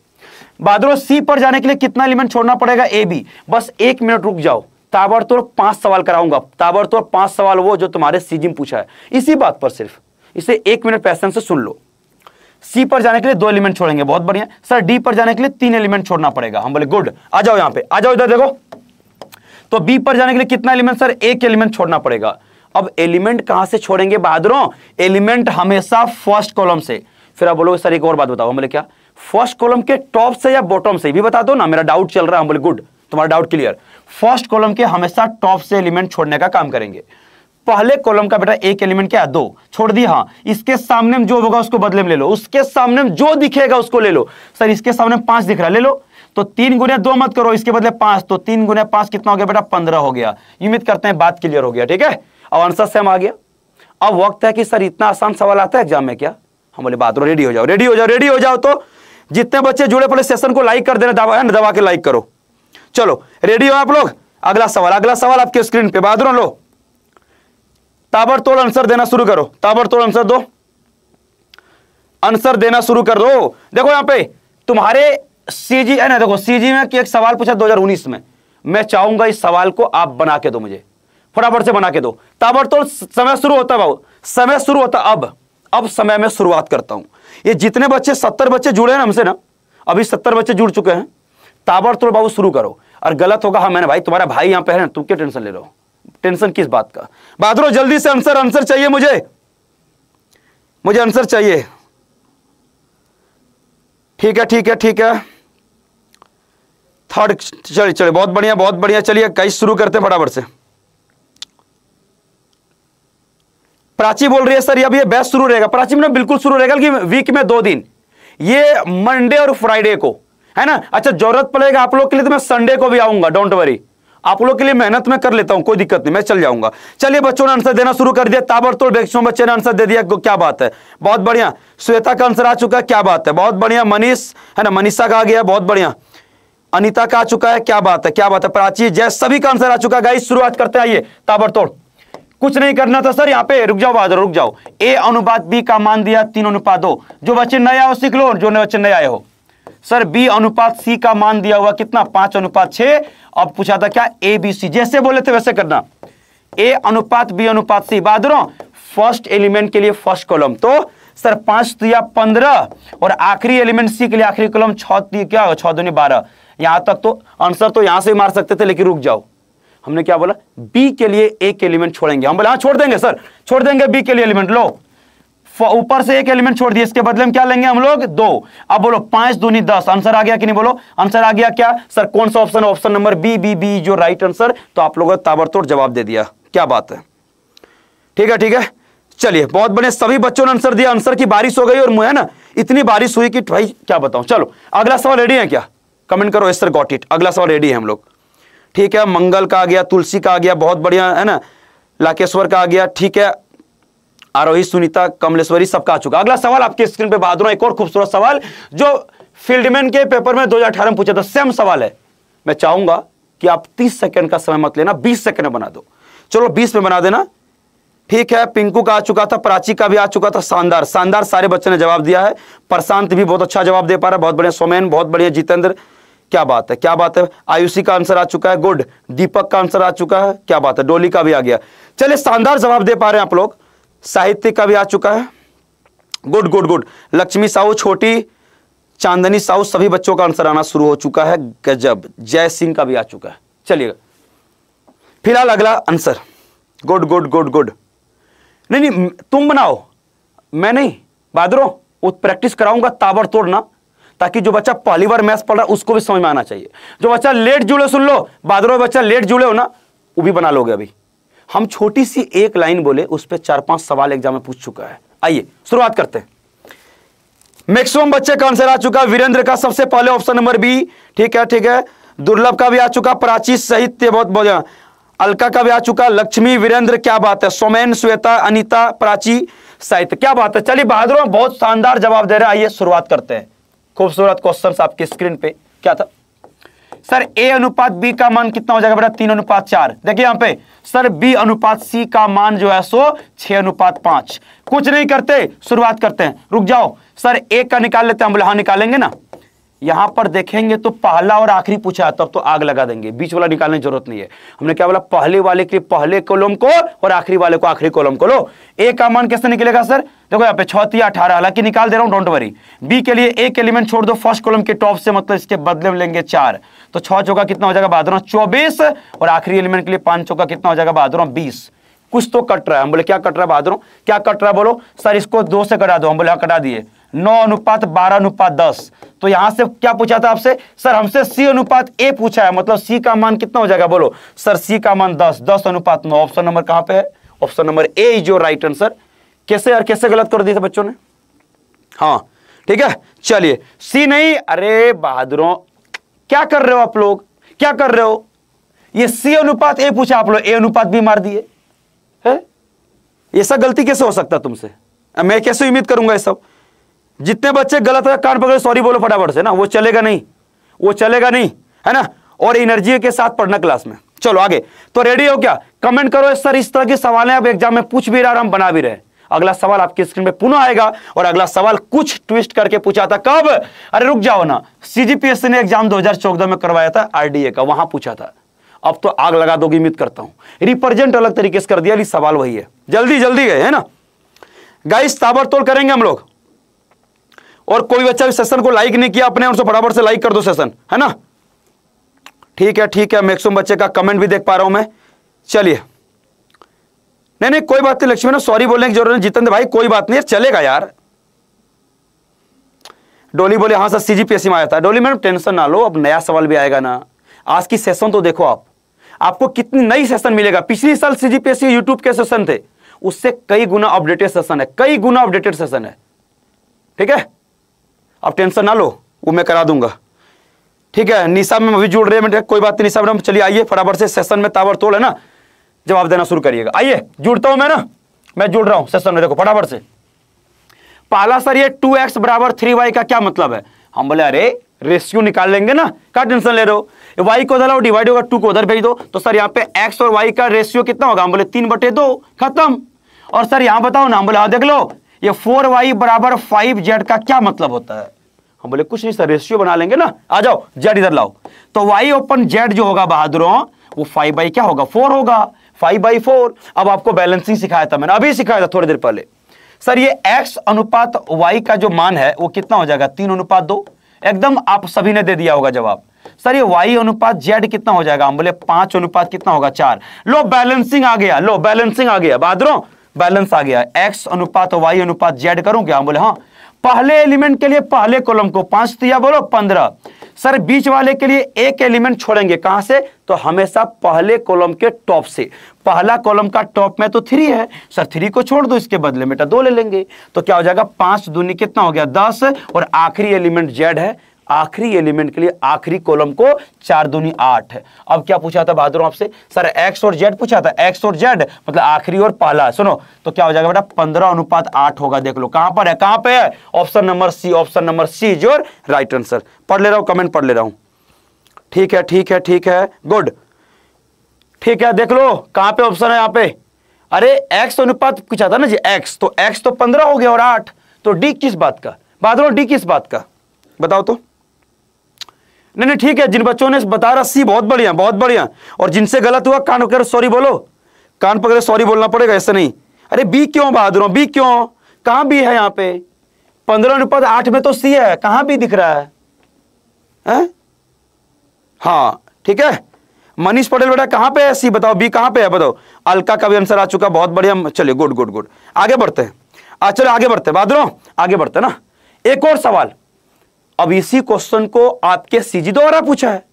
बहादुर सी पर जाने के लिए कितना एलिमेंट छोड़ना पड़ेगा ए बी बस एक मिनट रुक जाओ ताबड़तोड़ पांच सवाल कराऊंगा ताबड़तोड़ पांच सवाल वो जो तुम्हारे सीजी में पूछा है इसी बात पर सिर्फ इसे एक मिनट पैसन से सुन लो सी पर जाने के लिए दो एलिमेंट छोड़ेंगे बहुत बढ़िया सर डी पर जाने के लिए तीन एलिमेंट छोड़ना पड़ेगा हम बोले गुड आ जाओ यहां पे आ जाओ इधर देखो तो बी पर जाने के लिए कितना एलिमेंट सर एक एलिमेंट छोड़ना पड़ेगा अब एलिमेंट कहां से छोड़ेंगे बहादुरों एलिमेंट हमेशा फर्स्ट कॉलम से फिर आप बोलोगे सर एक और बात बताओ हम बोले क्या फर्स्ट कॉलम के टॉप से या बॉटम से भी बता दो ना मेरा डाउट चल रहा है हम बोले गुड तुम्हारा डाउट क्लियर फर्स्ट कॉलम के हमेशा टॉप से एलिमेंट छोड़ने का काम करेंगे पहले कॉलम का बेटा एक एलिमेंट क्या दो छोड़ दिया हाँ इसके सामने जो होगा उसको बदले में ले लो उसके सामने जो दिखेगा उसको ले लो सर इसके सामने पांच दिख रहा है ले लो तो तीन गुना दो मत करो इसके बदले पांच तो तीन गुना पांच कितना हो गया बेटा पंद्रह हो गया उम्मीद करते हैं बात क्लियर हो गया ठीक है अब आंसर सेम आ गया अब वक्त है कि सर इतना आसान सवाल आता है एग्जाम में क्या हम बोले बात रेडी हो जाओ रेडी हो जाओ रेडी हो जाओ तो जितने बच्चे जुड़े पड़े सेशन को लाइक कर देना दबा दबा के लाइक करो चलो रेडी हो आप लोग अगला सवाल अगला सवाल आपके स्क्रीन पे बहादुरों लो ताबड़तोड़ आंसर देना शुरू करो ताबड़तोड़ आंसर दो आंसर देना शुरू कर दो देखो यहां पे तुम्हारे सीजी है ना देखो सीजी में एक सवाल पूछा 2019 में मैं चाहूंगा इस सवाल को आप बना के दो मुझे फटाफट से बना के दो ताबड़तोड़ समय शुरू होता है समय शुरू होता अब अब समय में शुरुआत करता हूं ये जितने बच्चे सत्तर बच्चे जुड़े हैं हमसे ना अभी सत्तर बच्चे जुड़ चुके हैं ताबड़तोड़ बाबू शुरू करो और गलत होगा हाँ मैंने भाई तुम्हारा भाई यहां पे है ना तुम क्या टेंशन ले रहे हो टेंशन किस बात का बहादुर जल्दी से आंसर आंसर चाहिए मुझे मुझे आंसर चाहिए ठीक है ठीक है ठीक है थर्ड चलिए चलिए बहुत बढ़िया बहुत बढ़िया चलिए कई शुरू करते हैं फटाफट से प्राची बोल रही है सर ये अभी बेस्ट शुरू रहेगा प्राची में बिल्कुल शुरू रहेगा कि वीक में दो दिन ये मंडे और फ्राइडे को है ना अच्छा जरूरत पड़ेगा आप लोग के लिए तो मैं संडे को भी आऊंगा डोंट वरी आप लोग के लिए मेहनत में कर लेता हूँ कोई दिक्कत नहीं मैं चल जाऊंगा चलिए बच्चों ने आंसर देना शुरू कर दिया ताबड़तोड़ बेक्सों बच्चे ने आंसर दे दिया क्या बात है बहुत बढ़िया श्वेता का आंसर आ चुका है क्या बात है बहुत बढ़िया मनीष है ना मनीषा का आ गया बहुत बढ़िया अनिता का आ चुका है क्या बात है क्या बात है प्राची जय सभी का आंसर आ चुका है शुरुआत करते आइए ताबड़तोड़ कुछ नहीं करना था सर यहाँ पे रुक जाओ बादल रुक जाओ ए अनुपात बी का मान दिया तीन अनुपात दो जो बच्चे नया हो सीख लो जो बच्चे नए आए हो सर बी अनुपात सी का मान दिया हुआ कितना पांच अनुपात छह अब पूछा था क्या ए बी सी जैसे बोले थे वैसे करना ए अनुपात बी अनुपात सी बात फर्स्ट एलिमेंट के लिए फर्स्ट कॉलम तो सर पांच दिया पंद्रह और आखिरी एलिमेंट सी के लिए आखिरी कॉलम छह क्या छह दो बारह यहां तक तो आंसर तो यहां से मार सकते थे लेकिन रुक जाओ हमने क्या बोला बी के लिए एक एलिमेंट छोड़ेंगे हम बोले हाँ छोड़ देंगे सर छोड़ देंगे बी के लिए एलिमेंट लो ऊपर से एक एलिमेंट छोड़ दिया इसके बदले में क्या लेंगे हम लोग दो अब बोलो पांच दूनी दस आंसर आ गया कि नहीं बोलो आंसर आ गया क्या सर कौन सा option option number B B B जो राइट आंसर तो आप लोगों ने ताबड़तोड़ जवाब दे दिया क्या बात है ठीक है ठीक है चलिए बहुत बने सभी बच्चों ने आंसर दिया आंसर की बारिश हो गई और मुझे ना इतनी बारिश हुई कि भाई क्या बताऊं चलो अगला सवाल रेडी है क्या कमेंट करो इस गॉट इट अगला सवाल रेडी है हम लोग ठीक है मंगल का आ गया तुलसी का आ गया बहुत बढ़िया है ना लाकेश्वर का आ गया ठीक है आरोही सुनीता कमलेश्वरी सबका आ चुका अगला सवाल आपके स्क्रीन पे बहादुर एक और खूबसूरत सवाल जो फील्डमैन के पेपर में 2018 में पूछा था सेम सवाल है मैं चाहूंगा कि आप 30 सेकंड का समय मत लेना 20 सेकंड में बना दो चलो 20 में बना देना ठीक है पिंकू का आ चुका था प्राची का भी आ चुका था शानदार शानदार सारे बच्चों ने जवाब दिया है प्रशांत भी बहुत अच्छा जवाब दे पा रहा है बहुत बढ़िया सोमेन बहुत बढ़िया जितेंद्र क्या बात है क्या बात है आयुषी का आंसर आ चुका है गुड दीपक का आंसर आ चुका है क्या बात है डोली का भी आ गया चलिए शानदार जवाब दे पा रहे हैं आप लोग साहित्य का भी आ चुका है good good good Lakshmi Sahu छोटी चांदनी साहू सभी बच्चों का आंसर आना शुरू हो चुका है गजब जय सिंह का भी आ चुका है चलिएगा फिलहाल अगला answer good good good good नहीं नहीं तुम बनाओ मैं नहीं बादरो प्रैक्टिस कराऊंगा ताबड़ तोड़ना ताकि जो बच्चा पहली बार मैथ्स पढ़ रहा है उसको भी समझ में आना चाहिए जो बच्चा लेट जुड़े सुन लो बादरो बच्चा लेट जुड़े हो ना वो भी बना लोगे अभी हम छोटी सी एक लाइन बोले उस पर चार पांच सवाल एग्जाम में पूछ चुका है आइए शुरुआत करते हैं मैक्सिमम बच्चे का आंसर आ चुका है वीरेंद्र का सबसे पहले ऑप्शन नंबर बी ठीक है ठीक है दुर्लभ का भी आ चुका प्राची साहित्य बहुत बहुत अलका का भी आ चुका लक्ष्मी वीरेंद्र क्या बात है सोमैन श्वेता अनिता प्राची साहित्य क्या बात है चलिए बहादुर बहुत शानदार जवाब दे रहे हैं आइए शुरुआत करते हैं खूबसूरत क्वेश्चन आपकी स्क्रीन पे क्या था सर ए अनुपात बी का मान कितना हो जाएगा बेटा तीन अनुपात चार देखिए यहां पे सर बी अनुपात सी का मान जो है सो छह अनुपात पांच कुछ नहीं करते शुरुआत करते हैं रुक जाओ सर ए का निकाल लेते हैं हम बोले हाँ, निकालेंगे ना यहां पर देखेंगे तो पहला और आखिरी पूछा तब तो आग लगा देंगे बीच वाला निकालने की जरूरत नहीं है हमने क्या बोला पहले वाले के लिए पहले कॉलम को और आखिरी वाले को आखिरी कॉलम को लो ए का मान कैसे निकलेगा सर देखो यहाँ पे छती अठारह हालांकि निकाल दे रहा हूं डोंट वरी बी के लिए एक एलिमेंट छोड़ दो फर्स्ट कॉलम के टॉप से मतलब इसके बदले में लेंगे चार तो छह चौका कितना हो जाएगा बहादुरों चौबीस और आखिरी एलिमेंट के लिए पांच चौका कितना हो जाएगा बहादुरों बीस कुछ तो कट रहा है हम बोले क्या कट रहा है बहादुरों क्या कट रहा है बोलो सर इसको दो से कटा दो हम बोले हाँ कटा दिए नौ अनुपात बारह अनुपात दस तो यहां से क्या पूछा था आपसे सर हमसे सी अनुपात ए पूछा है मतलब सी का मान कितना हो जाएगा बोलो सर सी का मान दस दस अनुपात नौ ऑप्शन नंबर कहां पे है option number A is your right answer कैसे और कैसे गलत कर दिए थे बच्चों ने हाँ ठीक है चलिए सी नहीं अरे बहादुरों क्या कर रहे हो आप लोग क्या कर रहे हो ये सी अनुपात ए पूछा आप लोग ए अनुपात भी मार दिए है सब गलती कैसे हो सकता तुमसे मैं कैसे उम्मीद करूंगा ये सब जितने बच्चे गलत है कान पकड़े सॉरी बोलो फटाफट से ना वो चलेगा नहीं वो चलेगा नहीं है ना और एनर्जी के साथ पढ़ना क्लास में चलो आगे तो रेडी हो क्या कमेंट करो सर इस तरह के सवाल आप एग्जाम में पूछ भी रहा हम बना भी रहे अगला सवाल आपकी स्क्रीन पे पुनः आएगा और अगला सवाल कुछ ट्विस्ट करके पूछा था कब अरे रुक जाओ ना सीजीपीएससी ने एग्जाम 2014 में करवाया था आरडीए का वहां पूछा था अब तो आग लगा दोगी उम्मीद करता हूं रिप्रेजेंट अलग तरीके से कर दिया सवाल वही है जल्दी जल्दी गए है ना गाइस ताबड़तोड़ करेंगे हम लोग और कोई बच्चा भी सेशन को लाइक नहीं किया अपने उनसे बराबर से लाइक कर दो सेशन है ना ठीक है ठीक है मैक्सिमम बच्चे का कमेंट भी देख पा रहा हूं मैं चलिए नहीं नहीं कोई बात नहीं लक्ष्मी ना सॉरी बोलने की जरूरत नहीं जितेंद्र भाई कोई बात नहीं चलेगा यार डोली बोले हाँ sir C G P S में आया था डोली मैडम टेंशन ना लो अब नया सवाल भी आएगा ना आज की सेशन तो देखो आप आपको कितनी नई सेशन मिलेगा पिछले साल सी जी पी यूट्यूब के सेशन थे उससे कई गुना अपडेटेड सेशन है कई गुना अपडेटेड सेशन है ठीक है अब टेंशन ना लो वो मैं करा दूंगा ठीक है निशा में अभी जुड़ रहे हैं कोई बात नहीं निशा मैडम चलिए आइए फटाफट से सेशन में तोड़ है ना जवाब देना शुरू करिएगा आइए जुड़ता हूं मैं ना मैं जुड़ रहा हूं सेशन में देखो फटाफट से पहला सर ये टू एक्स बराबर थ्री वाई का क्या मतलब है हम बोले अरे रेशियो निकाल लेंगे ना क्या टेंशन ले रहे हो वाई को उधर डिवाइड होगा टू को उधर भेज दो तो सर यहाँ पे एक्स और वाई का रेशियो कितना होगा हम बोले तीन बटे दो खत्म और सर यहाँ बताओ ना हम बोले हाँ देख लो ये फोर वाई बराबर फाइव जेड का क्या मतलब होता है हम बोले कुछ नहीं सर रेशियो बना लेंगे ना आ जाओ जेड इधर लाओ तो वाई ओपन जेड जो होगा बहादुरों वो फाइव बाई क्या होगा फोर होगा फाइव बाई फोर अब आपको बैलेंसिंग सिखाया था मैंने अभी सिखाया था थोड़ी देर पहले सर ये एक्स अनुपात वाई का जो मान है वो कितना हो जाएगा तीन अनुपात दो एकदम आप सभी ने दे दिया होगा जवाब सर ये वाई अनुपात जेड कितना हो जाएगा हम बोले पांच अनुपात कितना होगा चार लो बैलेंसिंग आ गया लो बैलेंसिंग आ गया बादरों बैलेंस आ गया एक्स अनुपात वाई अनुपात जेड करूं क्या हम बोले हाँ पहले एलिमेंट के लिए पहले कॉलम को पांच दिया बोलो पंद्रह सर बीच वाले के लिए एक एलिमेंट छोड़ेंगे कहां से तो हमेशा पहले कॉलम के टॉप से पहला कॉलम का टॉप में तो थ्री है सर थ्री को छोड़ दो इसके बदले में तो दो ले लेंगे तो क्या हो जाएगा पांच दूनी कितना हो गया दस और आखिरी एलिमेंट जेड है आखिरी एलिमेंट के लिए आखिरी कॉलम को चार दूनी आठ अब क्या पूछा था बहादुर आपसे सर एक्स और जेड पूछा था एक्स और जेड मतलब आखिरी और पहला सुनो तो क्या हो जाएगा बेटा पंद्रह अनुपात आठ होगा देख लो कहां पर है कहां पे है option number C option number C is your right answer पढ़ ले रहा हूं कमेंट पढ़ ले रहा हूं ठीक है ठीक है ठीक है गुड ठीक है देख लो कहां पे ऑप्शन है यहां पे अरे एक्स अनुपात पूछा था ना जी एक्स तो एक्स तो पंद्रह हो गया और आठ तो डी किस बात का बहादुर डी किस बात का बताओ तो नहीं नहीं ठीक है जिन बच्चों ने बता रहा सी बहुत बढ़िया बहुत बढ़िया और जिनसे गलत हुआ कान पकड़ सॉरी बोलो कान पकड़े सॉरी बोलना पड़ेगा ऐसा नहीं अरे बी क्यों बहादुर बी क्यों कहा बी है यहाँ पे पंद्रह अनुपात आठ में तो सी है कहां बी दिख रहा है, है? हाँ ठीक है मनीष पटेल बेटा कहाँ पे है सी बताओ बी कहां पे है बताओ अलका का भी आंसर आ चुका बहुत बढ़िया चलिए गुड गुड गुड आगे बढ़ते हैं चलो आगे बढ़ते हैं बहादुरों आगे बढ़ते ना एक और सवाल अब इसी क्वेश्चन को आपके सीजी द्वारा पूछा है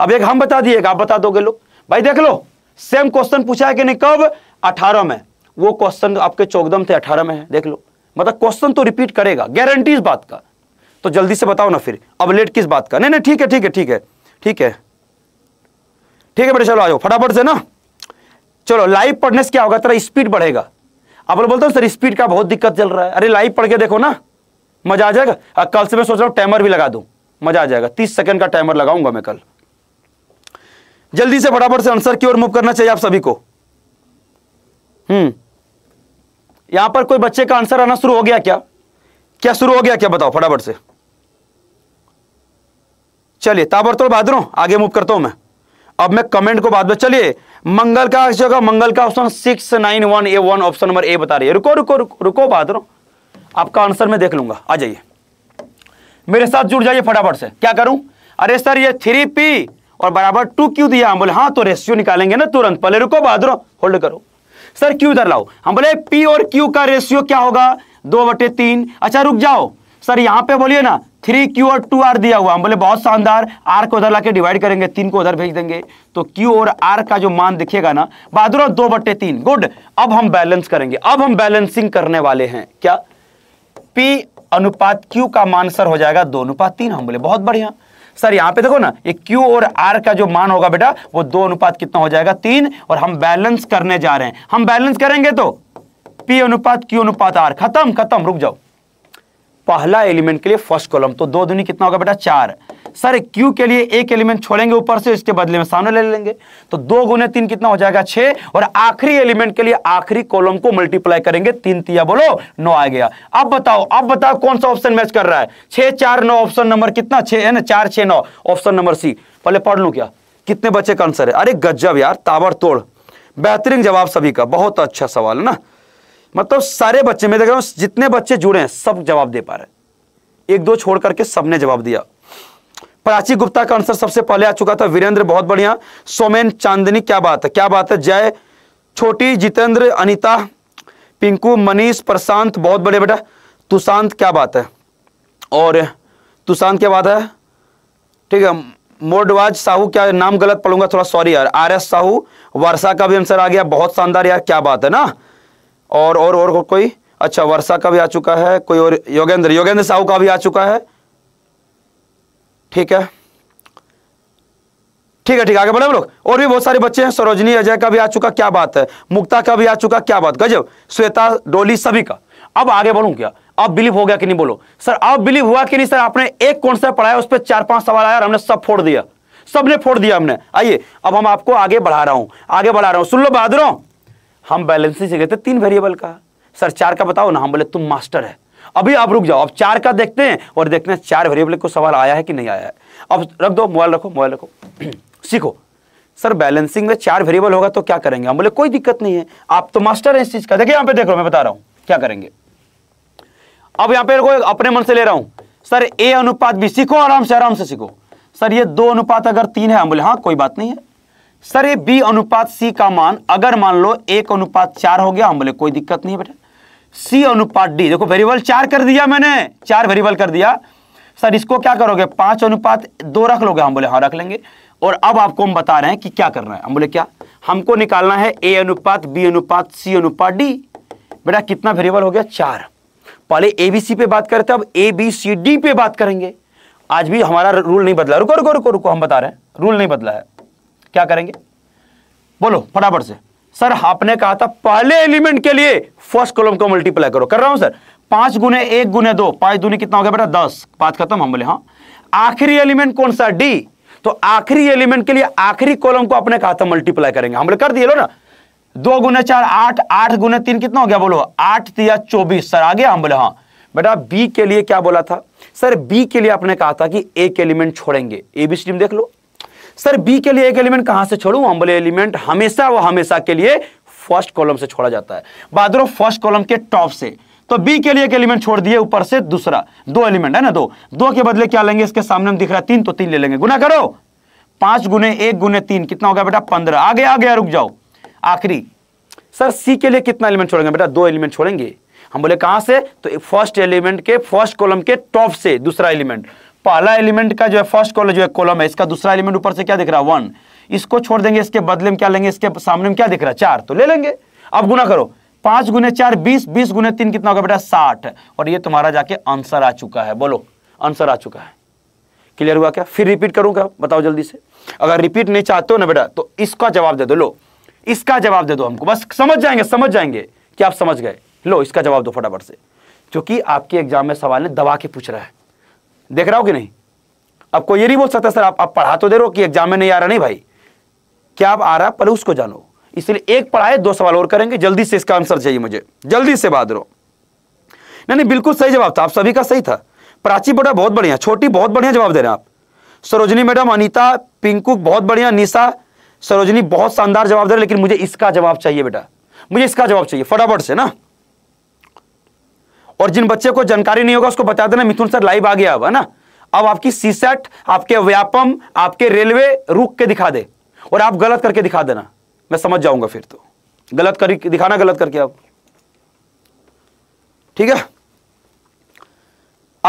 अब एक हम बता दिएगा आप बता दोगे लोग भाई देख लो सेम क्वेश्चन पूछा है कि नहीं कब अठारह में वो क्वेश्चन आपके चौकदम थे अठारह में है देख लो मतलब क्वेश्चन तो रिपीट करेगा गारंटी इस बात का तो जल्दी से बताओ ना फिर अब लेट किस बात का नहीं नहीं ठीक है ठीक है ठीक है ठीक है ठीक है बेटा चलो आज फटाफट से ना चलो लाइव पढ़ने से क्या होगा तेरा स्पीड बढ़ेगा आप लोग बोलते हो सर स्पीड का बहुत दिक्कत चल रहा है अरे लाइव पढ़ के देखो ना मजा आ जाएगा कल से मैं सोच रहा हूं टाइमर भी लगा दू मजा आ जाएगा तीस सेकंड का टाइमर लगाऊंगा मैं कल जल्दी से फटाफट से आंसर की ओर मूव करना चाहिए आप सभी को हम्म यहां पर कोई बच्चे का आंसर आना शुरू हो गया क्या क्या शुरू हो गया क्या बताओ फटाफट से चलिए ताबड़तोड़ बहादुर आगे मूव करता हूं मैं अब मैं कमेंट को बाद में चलिए मंगल का जगह मंगल का option six nine one A one option number A बता रही है रुको रुको रुको, रुको बहादुरों आपका आंसर मैं देख लूंगा आ जाइए मेरे साथ जुड़ जाइए फटाफट से क्या करूं अरे सर ये थ्री पी और बराबर टू क्यू दिया हम बोले हाँ तो रेशियो निकालेंगे ना तुरंत पहले रुको बहादुर होल्ड करो सर क्यू इधर लाओ हम बोले पी और क्यू का रेशियो क्या होगा दो बटे तीन अच्छा रुक जाओ सर यहाँ पे बोलिए ना थ्री क्यू और टू आर दिया हुआ हम बोले बहुत शानदार आर को उधर लाके डिवाइड करेंगे तीन को उधर भेज देंगे तो क्यू और आर का जो मान दिखेगा ना बहादुर दो बटे तीन गुड अब हम बैलेंस करेंगे अब हम बैलेंसिंग करने वाले हैं क्या पी अनुपात क्यू का मान सर हो जाएगा दो अनुपात तीन हम बोले बहुत बढ़िया सर यहां पे देखो ना ये Q और R का जो मान होगा बेटा वो दो अनुपात कितना हो जाएगा तीन और हम बैलेंस करने जा रहे हैं हम बैलेंस करेंगे तो P अनुपात Q अनुपात R खत्म खत्म रुक जाओ पहला एलिमेंट के लिए फर्स्ट कॉलम तो दो दुनी कितना होगा बेटा चार सर क्यू के लिए एक एलिमेंट छोड़ेंगे ऊपर से इसके बदले में सामने ले लेंगे तो दो गुने तीन कितना हो जाएगा छः और आखिरी एलिमेंट के लिए आखिरी कॉलम को मल्टीप्लाई करेंगे तीन तिया बोलो नौ आ गया अब बताओ अब बताओ कौन सा ऑप्शन मैच कर रहा है छह चार नौ ऑप्शन नंबर कितना छः है ना चार छह नौ ऑप्शन नंबर सी पहले पढ़ लू क्या कितने बच्चे का आंसर है अरे गजब यार तोड़ बेहतरीन जवाब सभी का बहुत अच्छा सवाल है ना मतलब सारे बच्चे मैं देख रहा हूँ जितने बच्चे जुड़े हैं सब जवाब दे पा रहे हैं एक दो छोड़ करके सबने जवाब दिया प्राची गुप्ता का आंसर सबसे पहले आ चुका था वीरेंद्र बहुत बढ़िया सोमेन चांदनी क्या बात है क्या बात है जय छोटी जितेंद्र अनिता पिंकू मनीष प्रशांत बहुत बड़े बेटा तुशांत क्या बात है और तुशांत क्या बात है ठीक है मोडवाज साहू क्या नाम गलत पढ़ूंगा थोड़ा सॉरी यार आर एस साहू वर्षा का भी आंसर आ गया बहुत शानदार यार क्या बात है ना और और और कोई अच्छा वर्षा का भी आ चुका है कोई और योगेंद्र योगेंद्र साहू का भी आ चुका है ठीक है ठीक है ठीक है आगे बढ़े हम लोग और भी बहुत सारे बच्चे हैं सरोजनी अजय का भी आ चुका क्या बात है मुक्ता का भी आ चुका क्या बात गजब श्वेता डोली सभी का अब आगे बढ़ू क्या अब बिलीव हो गया कि नहीं बोलो सर अब बिलीव हुआ कि नहीं सर आपने एक कौन सा पढ़ाया उस पर चार पांच सवाल आया और हमने सब फोड़ दिया सबने फोड़ दिया हमने आइए अब हम आपको आगे बढ़ा रहा हूं आगे बढ़ा रहा हूं सुन लो बहादुरों हम बैलेंसिंग से गए थे तीन वेरिएबल का सर चार का बताओ ना हम बोले तुम मास्टर है अभी आप रुक जाओ अब चार का देखते हैं और देखते हैं चार वेरिएबल को सवाल आया है कि नहीं आया है अब रख दो मोबाइल रखो मोबाइल रखो सीखो सर बैलेंसिंग में चार वेरिएबल होगा तो क्या करेंगे हम बोले कोई दिक्कत नहीं है आप तो मास्टर हैं इस चीज़ का देखिए यहां पे देखो मैं बता रहा हूं क्या करेंगे अब यहां पर अपने मन से ले रहा हूं सर ए अनुपात बी सीखो आराम से आराम से सीखो सर ये दो अनुपात अगर तीन है हम बोले हाँ कोई बात नहीं है सर ये बी अनुपात सी का मान अगर मान लो एक अनुपात चार हो गया हम बोले कोई दिक्कत नहीं है बेटा सी अनुपात डी देखो वेरिएबल चार कर दिया मैंने चार वेरिएबल कर दिया सर इसको क्या करोगे पांच अनुपात दो रख लोगे हम बोले हाँ रख लेंगे और अब आपको हम बता रहे हैं कि क्या करना है हम बोले क्या हमको निकालना है ए अनुपात बी अनुपात सी अनुपात डी बेटा कितना वेरिएबल हो गया चार पहले ए बी सी पे बात करते अब ए बी सी डी पे बात करेंगे आज भी हमारा रूल नहीं बदला रुको रुको रुको रुको हम बता रहे हैं रूल नहीं बदला है क्या करेंगे बोलो फटाफट से सर आपने कहा था पहले एलिमेंट के लिए फर्स्ट कॉलम को मल्टीप्लाई करो कर रहा हूं सर पांच गुने एक गुने दो पांच दूनी कितना हो गया बेटा दस पांच खत्म हम बोले हाँ आखिरी एलिमेंट कौन सा डी तो आखिरी एलिमेंट के लिए आखिरी कॉलम को आपने कहा था मल्टीप्लाई करेंगे हम बोले कर दिए लो ना दो गुने चार आठ आठ गुने तीन कितना हो गया बोलो आठ या चौबीस सर आ गया हम बोले हाँ बेटा बी के लिए क्या बोला था सर बी के लिए आपने कहा था कि एक एलिमेंट छोड़ेंगे एबीसी देख लो सर बी के लिए एक एलिमेंट कहां से छोड़ू अम्बल एलिमेंट हमेशा वो हमेशा के लिए फर्स्ट कॉलम से छोड़ा जाता है बादरो फर्स्ट कॉलम के टॉप से तो बी के लिए एक एलिमेंट छोड़ दिए ऊपर से दूसरा दो एलिमेंट है ना दो दो के बदले क्या लेंगे इसके सामने हम दिख रहा है तीन तो तीन ले लेंगे गुना करो पांच गुने एक गुने तीन कितना हो गया बेटा पंद्रह आ गया आ गया रुक जाओ आखिरी सर सी के लिए कितना एलिमेंट छोड़ेंगे बेटा दो एलिमेंट छोड़ेंगे हम बोले कहां से तो फर्स्ट एलिमेंट के फर्स्ट कॉलम के टॉप से दूसरा एलिमेंट पहला एलिमेंट का जो है फर्स्ट कॉलम जो है कॉलम है इसका दूसरा एलिमेंट ऊपर से क्या दिख रहा है वन इसको छोड़ देंगे इसके बदले में क्या लेंगे इसके सामने में क्या दिख रहा है चार तो ले लेंगे अब गुना करो पांच गुने चार बीस बीस गुने तीन कितना होगा बेटा साठ और ये तुम्हारा जाके आंसर आ चुका है बोलो आंसर आ चुका है क्लियर हुआ क्या फिर रिपीट करूंगा बताओ जल्दी से अगर रिपीट नहीं चाहते हो ना बेटा तो इसका जवाब दे दो लो इसका जवाब दे दो हमको बस समझ जाएंगे समझ जाएंगे कि आप समझ गए लो इसका जवाब दो फटाफट से क्योंकि आपके एग्जाम में सवाल ने दबा के पूछ रहा है देख रहा हो कि नहीं अब कोई ये नहीं बोल सकता सर आप, आप पढ़ा तो दे रहे हो कि एग्जाम में नहीं आ रहा नहीं भाई क्या आप आ रहा पहले उसको जानो इसलिए एक पढ़ाए दो सवाल और करेंगे जल्दी से इसका आंसर चाहिए मुझे जल्दी से बात रहो नहीं नहीं बिल्कुल सही जवाब था आप सभी का सही था प्राची बोटा बहुत बढ़िया छोटी बहुत बढ़िया जवाब दे रहे हैं आप सरोजनी मैडम अनिता पिंकू बहुत बढ़िया निशा सरोजनी बहुत शानदार जवाब दे रहे लेकिन मुझे इसका जवाब चाहिए बेटा मुझे इसका जवाब चाहिए फटाफट से ना और जिन बच्चे को जानकारी नहीं होगा उसको बता देना मिथुन सर लाइव आ गया अब है ना अब आपकी सीसेट आपके व्यापम आपके रेलवे रुक के दिखा दे और आप गलत करके दिखा देना मैं समझ जाऊंगा फिर तो गलत कर दिखाना गलत करके आप ठीक है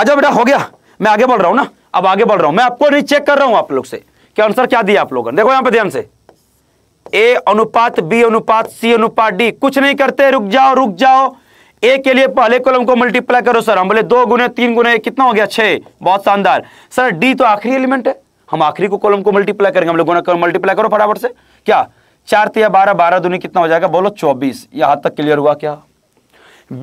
आजा बेटा हो गया मैं आगे बढ़ रहा हूं ना अब आगे बढ़ रहा हूं मैं आपको नहीं चेक कर रहा हूं आप लोग से कि आंसर क्या दिया आप लोगों ने देखो यहां पर ध्यान से ए अनुपात बी अनुपात सी अनुपात डी कुछ नहीं करते रुक जाओ रुक जाओ ए के लिए पहले कॉलम को मल्टीप्लाई करो सर हम बोले दो गुने तीन गुने कितना हो गया छह बहुत शानदार सर डी तो आखिरी एलिमेंट है हम आखिरी को कॉलम को मल्टीप्लाई करेंगे हम लोग गुना मल्टीप्लाई करो फटाफट से क्या चार तिया बारह बारह दुनी कितना हो जाएगा बोलो चौबीस यहां तक क्लियर हुआ क्या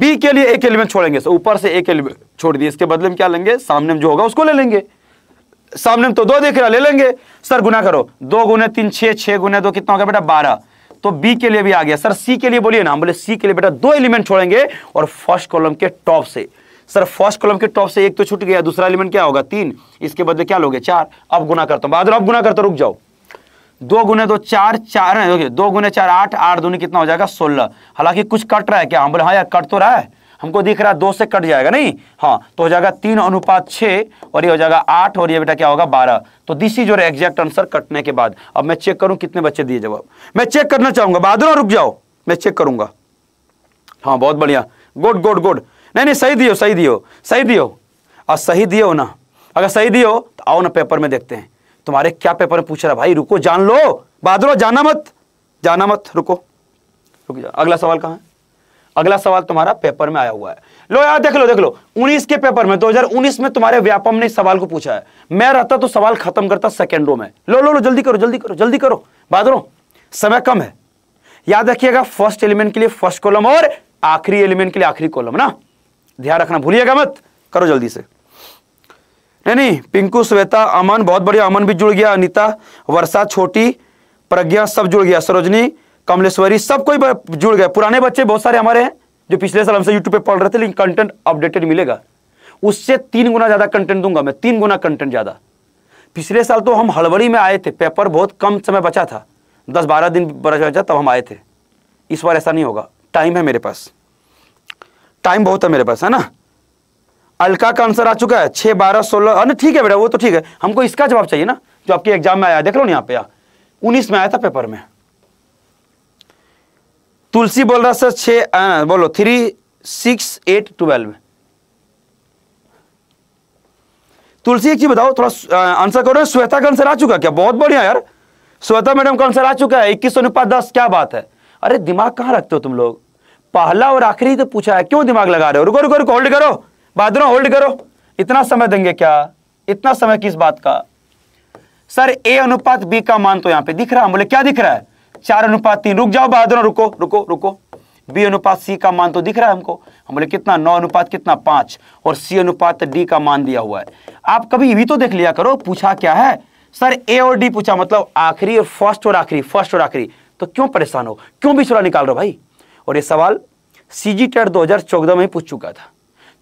बी के लिए एक एलिमेंट छोड़ेंगे ऊपर से एक एलिमेंट छोड़ दिए इसके बदले में क्या लेंगे सामने में जो होगा उसको ले लेंगे सामने में तो दो देख रहा ले लेंगे सर गुना करो दो गुने तीन छः छः गुने दो कितना होगा बेटा बारह तो बी के लिए भी आ गया सर सी के लिए बोलिए ना हम बोले सी के लिए बेटा दो एलिमेंट छोड़ेंगे और फर्स्ट कॉलम के टॉप से सर फर्स्ट कॉलम के टॉप से एक तो छूट गया दूसरा एलिमेंट क्या होगा तीन इसके बदले क्या लोगे चार अब गुना करता हूं बहादुर अब गुना करता रुक जाओ दो गुने दो चार चार दो गुने चार आठ आठ दोनों कितना हो जाएगा सोलह हालांकि कुछ कट रहा है क्या हम बोले हाँ यार कट तो रहा है हमको दिख रहा है दो से कट जाएगा नहीं हाँ तो हो जाएगा तीन अनुपात छः और ये हो जाएगा आठ और ये बेटा क्या होगा बारह तो this is your exact answer कटने के बाद अब मैं चेक करूँ कितने बच्चे दिए जवाब मैं चेक करना चाहूँगा बाद रुक जाओ मैं चेक करूँगा हाँ बहुत बढ़िया गुड गुड गुड नहीं नहीं सही दियो सही दियो सही दियो और सही दियो ना अगर सही दियो तो आओ ना पेपर में देखते हैं तुम्हारे क्या पेपर में पूछ रहा भाई रुको जान लो बाद जाना मत जाना मत रुको रुक जाओ अगला सवाल कहाँ है अगला सवाल तुम्हारा पेपर में आया हुआ है लो यार देख लो देख लो 19 के पेपर में 2019 में तुम्हारे व्यापम ने सवाल को पूछा है मैं रहता तो सवाल खत्म करता सेकेंडो में लो लो लो जल्दी करो जल्दी करो जल्दी करो बादरो समय कम है याद रखिएगा फर्स्ट एलिमेंट के लिए फर्स्ट कॉलम और आखिरी एलिमेंट के लिए आखिरी कॉलम ना ध्यान रखना भूलिएगा मत करो जल्दी से नहीं नहीं पिंकू श्वेता अमन बहुत बढ़िया अमन भी जुड़ गया अनिता वर्षा छोटी प्रज्ञा सब जुड़ गया सरोजनी कमलेश्वरी सब कोई जुड़ गए पुराने बच्चे बहुत सारे हमारे हैं जो पिछले साल हमसे यूट्यूब पे पढ़ रहे थे लेकिन कंटेंट अपडेटेड मिलेगा उससे तीन गुना ज़्यादा कंटेंट दूंगा मैं तीन गुना कंटेंट ज़्यादा पिछले साल तो हम हड़बड़ी में आए थे पेपर बहुत कम समय बचा था दस बारह दिन बचा तब हम आए थे इस बार ऐसा नहीं होगा टाइम है मेरे पास टाइम बहुत है मेरे पास है ना अलका का आंसर आ चुका है छः बारह सोलह ना ठीक है बेटा वो तो ठीक है हमको इसका जवाब चाहिए ना जो आपके एग्जाम में आया देख लो ना यहाँ पे उन्नीस में आया था पेपर में तुलसी बोल रहा सर छः बोलो three six eight twelve Tulsi एक चीज बताओ थोड़ा आंसर करो श्वेता का आंसर आ चुका क्या बहुत बढ़िया यार श्वेता मैडम का आंसर आ चुका है इक्कीस अनुपात दस क्या बात है अरे दिमाग कहां रखते हो तुम लोग पहला और आखिरी तो पूछा है क्यों दिमाग लगा रहे हो रुको रुको रुको होल्ड करो बादरों होल्ड करो इतना समय देंगे क्या इतना समय किस बात का सर ए अनुपात बी का मान तो यहां पे दिख रहा है बोले क्या दिख रहा है चार अनुपात तीन रुक जाओ बहादुर हाँ, रुको रुको रुको बी अनुपात सी का मान तो दिख रहा है हमको हम बोले कितना नौ अनुपात कितना पांच और सी अनुपात डी का मान दिया हुआ है आप कभी भी तो देख लिया करो पूछा क्या है सर ए और डी पूछा मतलब आखिरी और फर्स्ट और आखिरी फर्स्ट और आखिरी तो क्यों परेशान हो क्यों भी बिछुरा निकाल रहे हो भाई और ये सवाल सी जी टेट दो में ही पूछ चुका था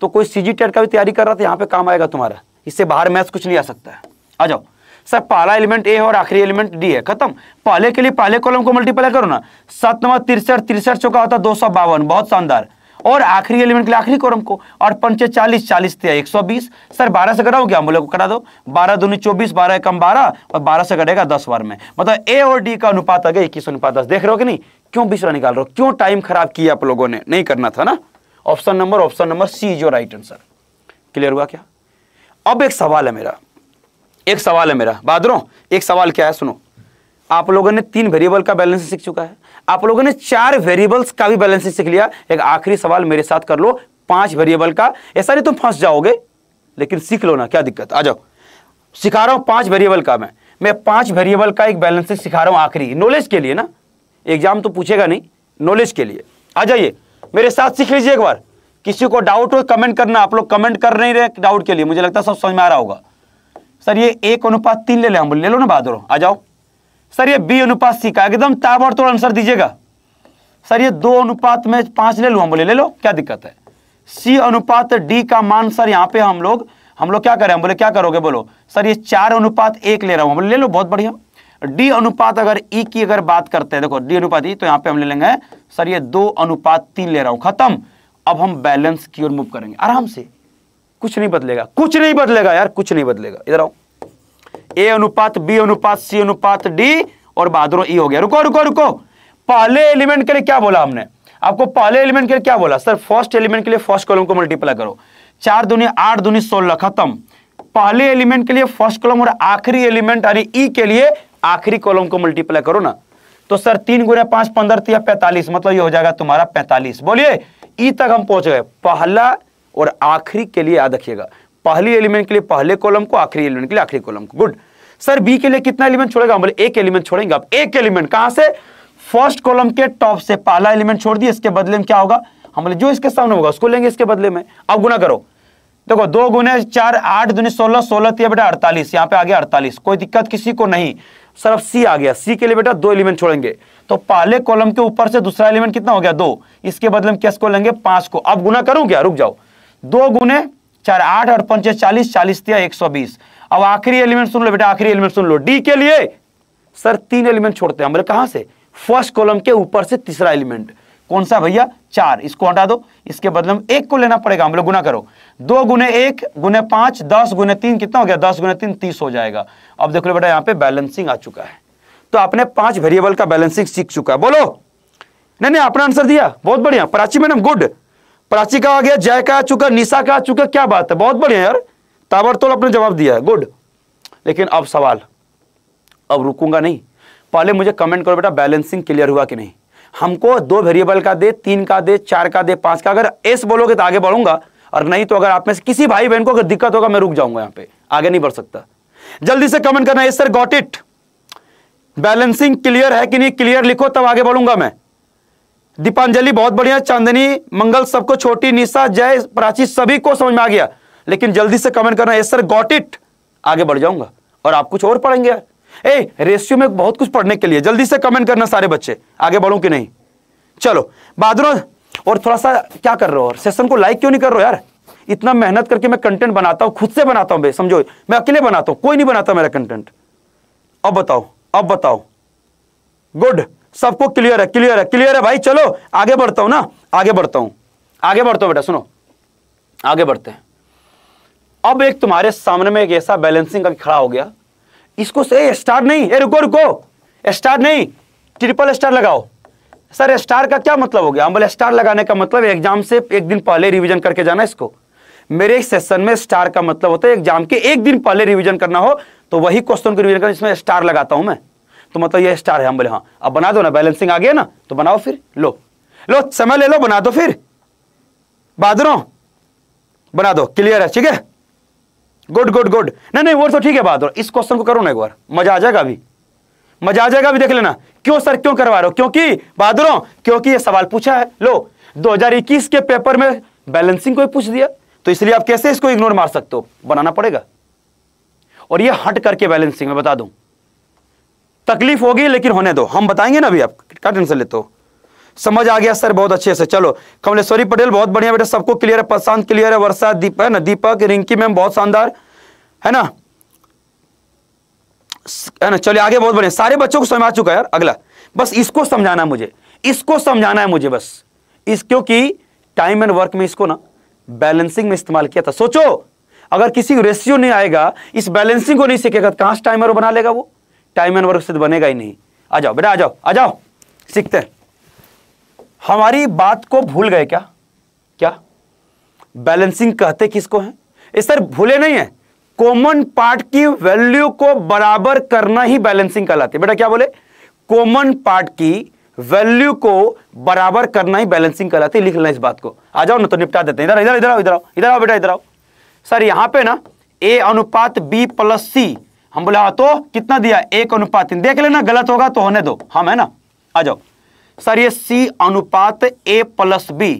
तो कोई सी जी टेट का भी तैयारी कर रहा था यहां पर काम आएगा तुम्हारा इससे बाहर मैथ कुछ नहीं आ सकता है आ जाओ सर पहला एलिमेंट ए है और आखिरी एलिमेंट डी है खत्म पहले के लिए पहले कॉलम को मल्टीप्लाई करो ना सात नंबर तिरसठ तिरसठ चौका होता दो सौ बावन बहुत शानदार और आखिरी एलिमेंट के लिए आखिरी कॉलम को और पंचे चालीस चालीस थे एक सौ बीस सर बारह से कराओ क्या बोले को करा दो बारह दूनी चौबीस बारह कम बारह और बारह से कटेगा दस बार में मतलब ए और डी का अनुपात आ गया इक्कीस अनुपात दस देख रहे हो कि नहीं क्यों बिसरा निकाल रहे हो क्यों टाइम खराब किया आप लोगों ने नहीं करना था ना option number option number C is your right answer clear हुआ क्या अब एक सवाल है मेरा एक सवाल है मेरा बहादुरों एक सवाल क्या है सुनो आप लोगों ने तीन वेरिएबल का बैलेंस सीख चुका है आप लोगों ने चार वेरिएबल्स का भी बैलेंस सीख लिया एक आखिरी सवाल मेरे साथ कर लो पांच वेरिएबल का ऐसा नहीं तुम फंस जाओगे लेकिन सीख लो ना क्या दिक्कत आ जाओ सिखा रहा हूं पांच वेरिएबल का मैं मैं पांच वेरिएबल का एक बैलेंस सिखा रहा हूं आखिरी नॉलेज के लिए ना एग्जाम तो पूछेगा नहीं नॉलेज के लिए आ जाइए मेरे साथ सीख लीजिए एक बार किसी को डाउट हो कमेंट करना आप लोग कमेंट कर नहीं रहे डाउट के लिए मुझे लगता है सब समझ में आ रहा होगा सर ये एक अनुपात तीन ले ले हम ले लो ना बहादुर आ जाओ सर ये बी अनुपात सी का एकदम ताबड़तोड़ आंसर दीजिएगा सर ये दो अनुपात में पांच ले लूँ हम बोले ले लो क्या दिक्कत है सी अनुपात डी का मान सर यहाँ पे हम लोग हम लोग क्या करें हम बोले क्या करोगे बोलो सर ये चार अनुपात एक ले रहा हूँ बोले ले लो बहुत बढ़िया डी अनुपात अगर ई की अगर बात करते हैं देखो डी अनुपात ई तो यहाँ पे हम ले लेंगे सर ये दो अनुपात तीन ले रहा हूं खत्म अब हम बैलेंस की ओर मूव करेंगे आराम से कुछ नहीं बदलेगा कुछ नहीं बदलेगा यार कुछ नहीं बदलेगा इधर आओ ए अनुपात बी अनुपात सी अनुपात डी और बहादुरों ई हो गया रुको रुको रुको पहले एलिमेंट के लिए क्या बोला हमने आपको पहले एलिमेंट के लिए क्या बोला सर फर्स्ट एलिमेंट के लिए फर्स्ट कॉलम को मल्टीप्लाई करो चार दुनिया आठ दुनिया सोलह खत्म पहले एलिमेंट के लिए फर्स्ट कॉलम और आखिरी एलिमेंट यानी ई के लिए आखिरी कॉलम को मल्टीप्लाई करो ना तो सर तीन गुना पांच पंद्रह पैंतालीस मतलब ये हो जाएगा तुम्हारा पैंतालीस बोलिए ई तक हम पहुंच गए पहला और आखिरी के लिए याद रखिएगा पहली एलिमेंट के लिए पहले कॉलम को आखिरी एलिमेंट के लिए आखिरी कॉलम को गुड सर बी के लिए कितना एलिमेंट छोड़ेगा बोले एक एलिमेंट छोड़ेंगे आप एक एलिमेंट कहां से फर्स्ट कॉलम के टॉप से पहला एलिमेंट छोड़ दिए इसके बदले में क्या होगा हम बोले जो इसके सामने होगा उसको लेंगे इसके बदले में अब गुना करो देखो दो गुने चार आठ दुनिया सोलह सोलह तीन बेटा अड़तालीस यहां पे आ गया अड़तालीस कोई दिक्कत किसी को नहीं सर अब सी आ गया सी के लिए बेटा दो एलिमेंट छोड़ेंगे तो पहले कॉलम के ऊपर से दूसरा एलिमेंट कितना हो गया दो इसके बदले में किसको लेंगे पांच को अब गुना करूं क्या रुक जाओ दो गुने चार आठ और पंचे चालीस चालीस दिया एक सौ बीस अब आखिरी एलिमेंट सुन लो बेटा आखिरी एलिमेंट सुन लो डी के लिए सर तीन एलिमेंट छोड़ते हैं हमारे कहां से फर्स्ट कॉलम के ऊपर से तीसरा एलिमेंट कौन सा भैया चार इसको हटा दो इसके बदले में एक को लेना पड़ेगा हम लोग गुना करो दो गुने एक गुने पांच दस गुने तीन कितना हो गया दस गुने तीन तीस हो जाएगा अब देख लो बेटा यहाँ पे बैलेंसिंग आ चुका है तो आपने पांच वेरिएबल का बैलेंसिंग सीख चुका है बोलो नहीं नहीं आपने आंसर दिया बहुत बढ़िया प्राची मैडम गुड प्राची का आ गया जय का आ चुका निशा का आ चुका क्या बात है बहुत बढ़िया यार ताबड़तोल आपने जवाब दिया है गुड लेकिन अब सवाल अब रुकूंगा नहीं पहले मुझे कमेंट करो बेटा बैलेंसिंग क्लियर हुआ कि नहीं हमको दो वेरिएबल का दे तीन का दे चार का दे पांच का अगर एस बोलोगे तो आगे बढ़ूंगा और नहीं तो अगर आप में से किसी भाई बहन को अगर दिक्कत होगा मैं रुक जाऊंगा यहाँ पे आगे नहीं बढ़ सकता जल्दी से कमेंट करना yes sir got it balancing clear है कि नहीं क्लियर लिखो तब आगे बढ़ूंगा मैं दीपांजलि बहुत बढ़िया चांदनी मंगल सबको छोटी निशा जय प्राची सभी को समझ में आ गया लेकिन जल्दी से कमेंट करना सर गॉट इट आगे बढ़ जाऊंगा और आप कुछ और पढ़ेंगे यार ए रेशियो में बहुत कुछ पढ़ने के लिए जल्दी से कमेंट करना सारे बच्चे आगे बढ़ो कि नहीं चलो बाद और थोड़ा सा क्या कर रहे हो और सेशन को लाइक क्यों नहीं कर रहे हो यार इतना मेहनत करके मैं कंटेंट बनाता हूँ खुद से बनाता हूँ भाई समझो मैं अकेले बनाता हूँ कोई नहीं बनाता मेरा कंटेंट अब बताओ अब बताओ गुड सबको क्लियर है क्लियर है क्लियर है भाई चलो आगे बढ़ता हूं ना आगे बढ़ता हूं आगे बढ़ता हूं बेटा सुनो आगे बढ़ते हैं अब एक तुम्हारे सामने में एक ऐसा बैलेंसिंग का खड़ा हो गया इसको से स्टार नहीं ए रुको रुको स्टार नहीं ट्रिपल स्टार लगाओ सर स्टार का क्या मतलब हो गया हम बोले स्टार लगाने का मतलब एग्जाम से एक दिन पहले रिवीजन करके जाना इसको मेरे एक सेशन में स्टार का मतलब होता है एग्जाम के एक दिन पहले रिवीजन करना हो तो वही क्वेश्चन को रिवीजन करना इसमें स्टार लगाता हूं मैं तो मतलब ये स्टार है हम बोले हाँ अब बना दो ना बैलेंसिंग आ गया ना तो बनाओ फिर लो लो समय ले लो बना दो फिर बादरों बना दो क्लियर है ठीक है गुड गुड गुड नहीं नहीं वो तो ठीक है बादरों इस क्वेश्चन को करो ना एक बार मजा आ जाएगा अभी मजा आ जाएगा अभी देख लेना क्यों सर क्यों करवा रहे हो क्योंकि बहादुरों क्योंकि ये सवाल पूछा है लो 2021 के पेपर में बैलेंसिंग को पूछ दिया तो इसलिए आप कैसे इसको इग्नोर मार सकते हो बनाना पड़ेगा और ये हट करके बैलेंसिंग में बता दूं तकलीफ होगी लेकिन होने दो हम बताएंगे ना अभी आप क्या टेंशन लेते हो समझ आ गया सर बहुत अच्छे से चलो कमलेश्वरी पटेल बहुत बढ़िया बेटा सबको क्लियर है प्रशांत क्लियर है वर्षा दीप है ना दीपक रिंकी मैम बहुत शानदार है ना है ना चलिए आगे बहुत बढ़िया सारे बच्चों को समझ आ चुका है यार अगला बस इसको समझाना है मुझे इसको समझाना है मुझे बस इस क्योंकि टाइम एंड वर्क में इसको ना बैलेंसिंग में इस्तेमाल किया था सोचो अगर किसी रेशियो नहीं आएगा इस बैलेंसिंग को नहीं सीखेगा तो कहां से टाइमर बना लेगा वो टाइम एंड वर्क से तो बनेगा ही नहीं आ जाओ बेटा आ जाओ आ जाओ सीखते हमारी बात को भूल गए क्या क्या बैलेंसिंग कहते किसको है ये सर भूले नहीं है कॉमन पार्ट की वैल्यू को बराबर करना ही बैलेंसिंग कहलाती है बेटा क्या बोले कॉमन पार्ट की वैल्यू को बराबर करना ही बैलेंसिंग कहलाती है लिख लेना इस बात को आ जाओ ना तो निपटा देते हैं इधर इधर इधर आओ इधर आओ इधर आओ बेटा इधर आओ सर यहां पे ना ए अनुपात बी प्लस सी हम बोले हाँ तो कितना दिया एक अनुपात तीन देख लेना गलत होगा तो होने दो हम हाँ, है ना आ जाओ सर ये सी अनुपात ए प्लस बी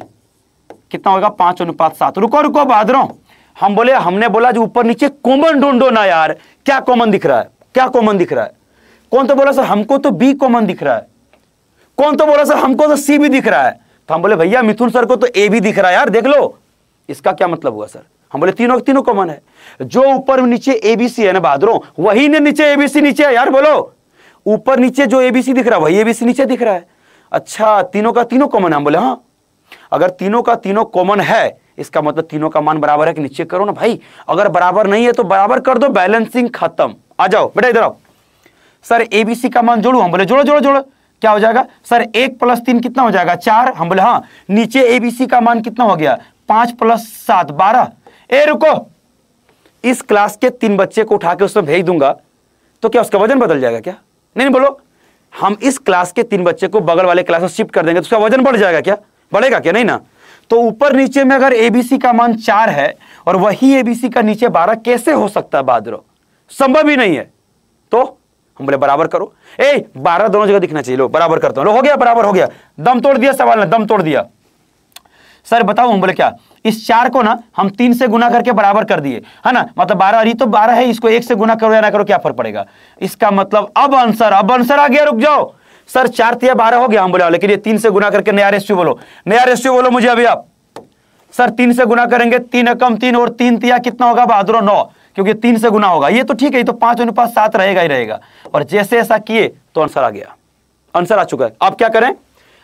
कितना होगा पांच अनुपात सात रुको रुको बाद रहो हम बोले हमने बोला जो ऊपर नीचे कॉमन ढूंढो ना यार क्या कॉमन दिख रहा है क्या कॉमन दिख रहा है कौन तो बोला सर हमको तो बी कॉमन दिख रहा है कौन तो बोला सर हमको तो सी भी दिख रहा है तो हम बोले भैया मिथुन सर को तो ए भी दिख रहा है यार देख लो इसका क्या मतलब हुआ सर हम बोले तीनों तीनों कॉमन है जो ऊपर नीचे एबीसी है ना बहादुरों वही ने नीचे एबीसी नीचे है यार बोलो ऊपर नीचे जो एबीसी दिख रहा है वही एबीसी नीचे दिख रहा है अच्छा तीनों का तीनों कॉमन है हम बोले हाँ अगर तीनों का तीनों कॉमन है इसका मतलब तीनों का मान बराबर है कि नीचे करो ना भाई अगर बराबर नहीं है तो बराबर कर दो बैलेंसिंग खत्म आ जाओ बेटा इधर आओ सर एबीसी का मान जोड़ू हम बोले जोड़ो जोड़ो जोड़ो क्या हो जाएगा सर एक प्लस तीन कितना हो जाएगा चार हम बोले हाँ नीचे एबीसी का मान कितना हो गया पांच प्लस सात बारह ए रुको इस क्लास के तीन बच्चे को उठा के उसमें भेज दूंगा तो क्या उसका वजन बदल जाएगा क्या नहीं नहीं बोलो हम इस क्लास के तीन बच्चे को बगल वाले क्लास में शिफ्ट कर देंगे तो उसका वजन बढ़ जाएगा क्या बढ़ेगा क्या नहीं ना तो ऊपर नीचे में अगर एबीसी का मान चार है और वही एबीसी का नीचे बारह कैसे हो सकता है बादरो संभव ही नहीं है तो हम बोले बराबर करो ए बारह दोनों जगह दिखना चाहिए लो बराबर करता हूं लो हो गया बराबर हो गया दम तोड़ दिया सवाल ने दम तोड़ दिया सर बताओ हम बोले क्या इस चार को ना हम तीन से गुना करके बराबर कर दिए है ना मतलब बारह अरे तो बारह है इसको एक से गुना करो या ना करो क्या फर्क पड़ेगा इसका मतलब अब आंसर अब आंसर आ गया रुक जाओ सर चार तिया बारह हो गया हम बोला लेकिन ये तीन से गुना करके नया रेस्यू बोलो नया रेस्यू बोलो मुझे अभी आप सर तीन से गुना करेंगे तीन अकम तीन और तीन तिया कितना होगा बहादुर नौ क्योंकि तीन से गुना होगा ये तो ठीक है ये तो पांच अनुपात सात रहेगा ही रहेगा और जैसे ऐसा किए तो आंसर आ गया आंसर आ चुका है अब क्या करें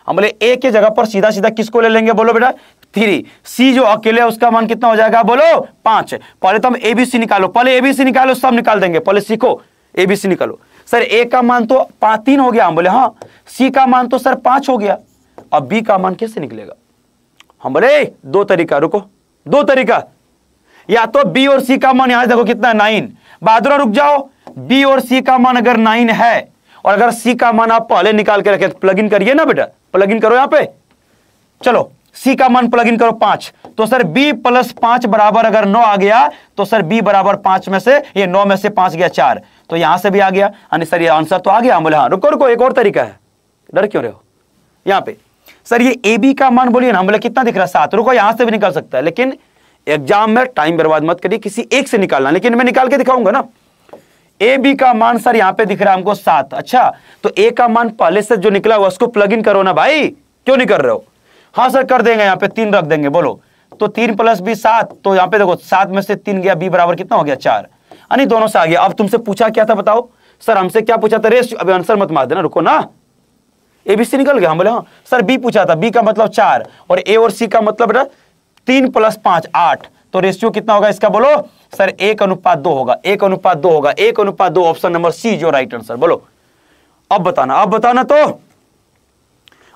हम बोले ए के जगह पर सीधा सीधा किसको ले लेंगे बोलो बेटा थ्री सी जो अकेले है उसका मान कितना हो जाएगा बोलो पांच पहले तो हम एबीसी निकालो पहले एबीसी निकालो सब निकाल देंगे पहले सीखो एबीसी निकालो सर ए का मान तो पाँच तीन हो गया हम बोले हाँ सी का मान तो सर पांच हो गया अब बी का मान कैसे निकलेगा हम बोले दो तरीका रुको दो तरीका या तो बी और सी का मान यहां देखो कितना है नाइन बादरा रुक जाओ बी और सी का मान अगर नाइन है और अगर सी का मान आप पहले निकाल के रखे तो प्लग इन करिए ना बेटा प्लग इन करो यहां पर चलो सी का मान प्लग इन करो पांच तो सर बी प्लस पांच बराबर अगर नौ आ गया तो सर बी बराबर पांच में से ये नौ में से पांच गया चार तो यहां से भी आ गया यानी सर ये आंसर तो आ गया बोले हाँ रुको रुको एक और तरीका है डर क्यों रहे हो यहां पे सर ये ए बी का मान बोलिए ना बोले कितना दिख रहा है सात रुको यहां से भी निकाल सकता है लेकिन एग्जाम में टाइम बर्बाद मत करिए किसी एक से निकालना लेकिन मैं निकाल के दिखाऊंगा ना ए बी का मान सर यहां पे दिख रहा है हमको सात अच्छा तो ए का मान पहले से जो निकला हुआ उसको प्लग इन करो ना भाई क्यों नहीं कर रहे हो हाँ सर कर देंगे यहाँ पे तीन रख देंगे बोलो तो तीन प्लस बी सात तो यहाँ पे देखो सात में से तीन गया बी बराबर कितना हो गया चार यानी दोनों से आ गया अब तुमसे पूछा क्या था बताओ सर हमसे क्या पूछा था रेस अभी आंसर मत मार देना रुको ना एबीसी निकल गया हम बोले हाँ सर बी पूछा था बी का मतलब चार और ए और सी का मतलब तीन प्लस पांच आठ तो रेशियो कितना होगा इसका बोलो सर एक अनुपात दो होगा एक अनुपात दो होगा एक अनुपात दो ऑप्शन नंबर सी जो राइट आंसर बोलो अब बताना अब बताना तो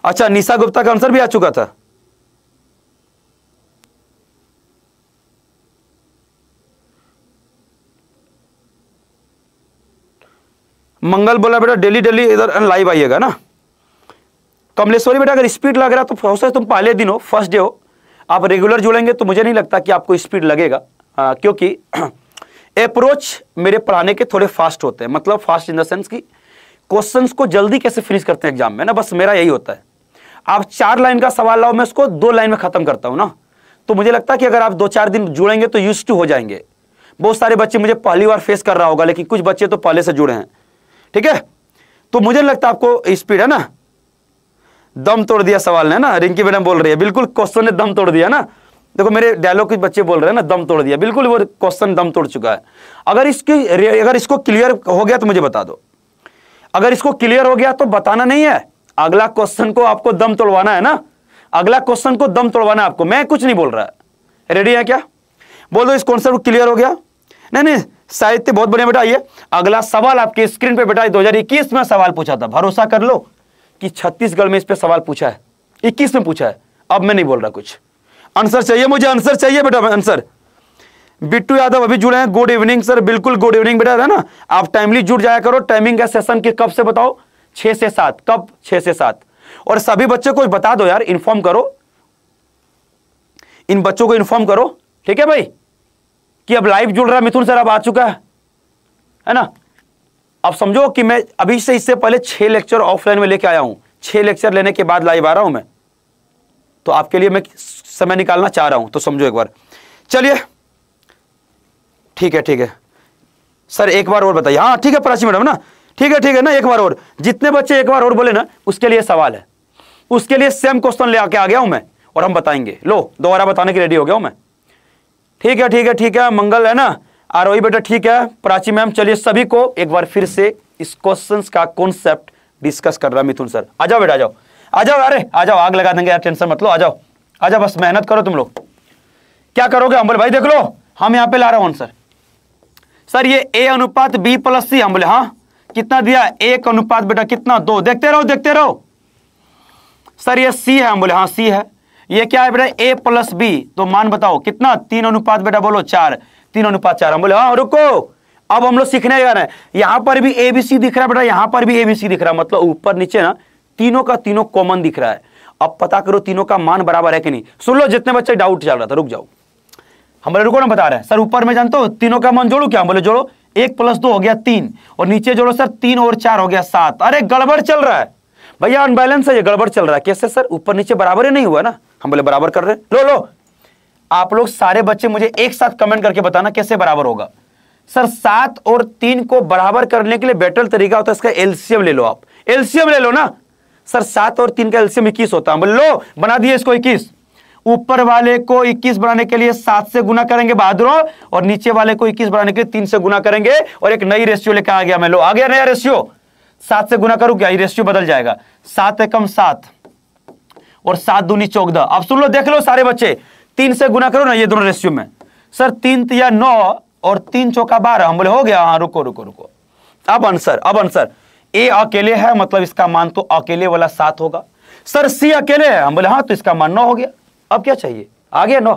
अच्छा निशा गुप्ता का आंसर भी आ चुका था मंगल बोला बेटा डेली डेली इधर लाइव आइएगा ना कमलेश्वरी बेटा अगर स्पीड लग रहा है तो हो सकता तुम पहले दिन हो फर्स्ट डे हो आप रेगुलर जुड़ेंगे तो मुझे नहीं लगता कि आपको स्पीड लगेगा आ, क्योंकि अप्रोच मेरे पढ़ाने के थोड़े फास्ट होते हैं मतलब फास्ट इन द सेंस कि क्वेश्चंस को जल्दी कैसे फिनिश करते हैं एग्जाम में ना बस मेरा यही होता है आप चार लाइन का सवाल लाओ मैं उसको दो लाइन में खत्म करता हूं ना तो मुझे लगता है कि अगर आप दो चार दिन जुड़ेंगे तो यूज टू हो जाएंगे बहुत सारे बच्चे मुझे पहली बार फेस कर रहा होगा लेकिन कुछ बच्चे तो पहले से जुड़े हैं ठीक है तो मुझे लगता है आपको स्पीड है ना दम तोड़ दिया सवाल ने ना रिंकी मैडम बोल रही है बिल्कुल क्वेश्चन ने दम तोड़ दिया ना देखो मेरे डायलॉग के बच्चे बोल रहे हैं ना दम तोड़ दिया बिल्कुल वो क्वेश्चन दम तोड़ चुका है अगर इसकी अगर इसको क्लियर हो गया तो मुझे बता दो अगर इसको क्लियर हो गया तो बताना नहीं है अगला क्वेश्चन को आपको दम तोड़वाना है ना अगला क्वेश्चन को दम तोड़वाना है आपको मैं कुछ नहीं बोल रहा रेडी है क्या बोल दो इस कॉन्सेप्ट को क्लियर हो गया नहीं नहीं साहित्य बहुत बढ़िया बेटा ये अगला सवाल आपके स्क्रीन पे बेटा 2021 में सवाल पूछा था भरोसा कर लो कि छत्तीसगढ़ में इस पर सवाल पूछा है इक्कीस में पूछा है अब मैं नहीं बोल रहा कुछ आंसर चाहिए मुझे आंसर चाहिए बेटा आंसर बिट्टू यादव अभी जुड़े हैं गुड इवनिंग सर बिल्कुल गुड इवनिंग बेटा है ना आप टाइमली जुड़ जाया करो टाइमिंग का सेशन के कब से बताओ छह से सात कब छह से सात और सभी बच्चों को बता दो यार इन्फॉर्म करो इन बच्चों को इन्फॉर्म करो ठीक है भाई कि अब लाइव जुड़ रहा है मिथुन सर अब आ चुका है है ना अब समझो कि मैं अभी से इससे पहले छह लेक्चर ऑफलाइन में लेके आया हूं छह लेक्चर लेने के बाद लाइव आ रहा हूं मैं तो आपके लिए मैं समय निकालना चाह रहा हूं तो समझो एक बार चलिए ठीक है ठीक है सर एक बार और बताइए हाँ ठीक है प्राची मैडम ना ठीक है ठीक है ना एक बार और जितने बच्चे एक बार और बोले ना उसके लिए सवाल है उसके लिए सेम क्वेश्चन ले आके आ गया हूं मैं और हम बताएंगे लो दोबारा बताने के रेडी हो गया हूं मैं ठीक है ठीक है ठीक है मंगल है ना आरोही बेटा ठीक है प्राची मैम चलिए सभी को एक बार फिर से इस क्वेश्चन का कॉन्सेप्ट डिस्कस कर रहा मिथुन सर आ जाओ बेटा आ जाओ आ जाओ अरे आ जाओ आग लगा देंगे यार टेंशन मत लो आ जाओ आ जाओ बस मेहनत करो तुम लोग क्या करोगे अम्बल भाई देख लो हम यहाँ पे ला रहा हूं सर सर ये ए अनुपात बी प्लस सी हम बोले हाँ कितना दिया एक अनुपात बेटा कितना दो देखते रहो देखते रहो सर ये सी है हम बोले हाँ सी है ये क्या है बेटा ए प्लस बी तो मान बताओ कितना तीन अनुपात बेटा बोलो चार तीन अनुपात चार हम बोले हाँ रुको अब हम लोग सीखने जा रहे हैं यहां पर भी एबीसी दिख रहा है बेटा यहां पर भी एबीसी दिख रहा है मतलब ऊपर नीचे ना तीनों का तीनों कॉमन दिख रहा है अब पता करो तीनों का मान बराबर है कि नहीं सुन लो जितने बच्चे डाउट चल रहा था रुक जाओ हम बोले रुको ना बता रहे हैं सर ऊपर में जानते हो तीनों का मान जोड़ो क्या हम बोले जोड़ो एक प्लस दो हो गया तीन और नीचे जोड़ो सर तीन और चार हो गया सात अरे गड़बड़ चल रहा है भैया अनबैलेंस है ये गड़बड़ चल रहा है कैसे सर ऊपर नीचे बराबर ही नहीं हुआ ना हम बोले बराबर कर रहे लो लो आप लोग सारे बच्चे मुझे एक साथ कमेंट करके बताना कैसे बराबर होगा सर सात और तीन को बराबर करने के लिए बेटर तरीका होता है इसका एल्सियम ले लो आप एल्सियम ले लो ना सर सात और तीन का एल्सियम इक्कीस होता है बोलो बना दिए इसको इक्कीस ऊपर वाले को 21 बनाने के लिए सात से गुना करेंगे बहादुरों और नीचे वाले को 21 बनाने के लिए तीन से गुना करेंगे और एक नई रेशियो लेकर आ गया मैं लो आ गया नया रेशियो सात से गुना करूं क्या रेशियो बदल जाएगा सात एकम सात और सात दूनी चौदह अब सुन लो देख लो सारे बच्चे तीन से गुना करो ना ये दोनों रेशियो में सर तीन या नौ और तीन चौका बारह हम बोले हो गया हाँ रुको रुको रुको अब आंसर अब आंसर ए अकेले है मतलब इसका मान तो अकेले वाला सात होगा सर सी अकेले है हम बोले हाँ तो इसका मान नौ हो गया अब क्या चाहिए आ गया नौ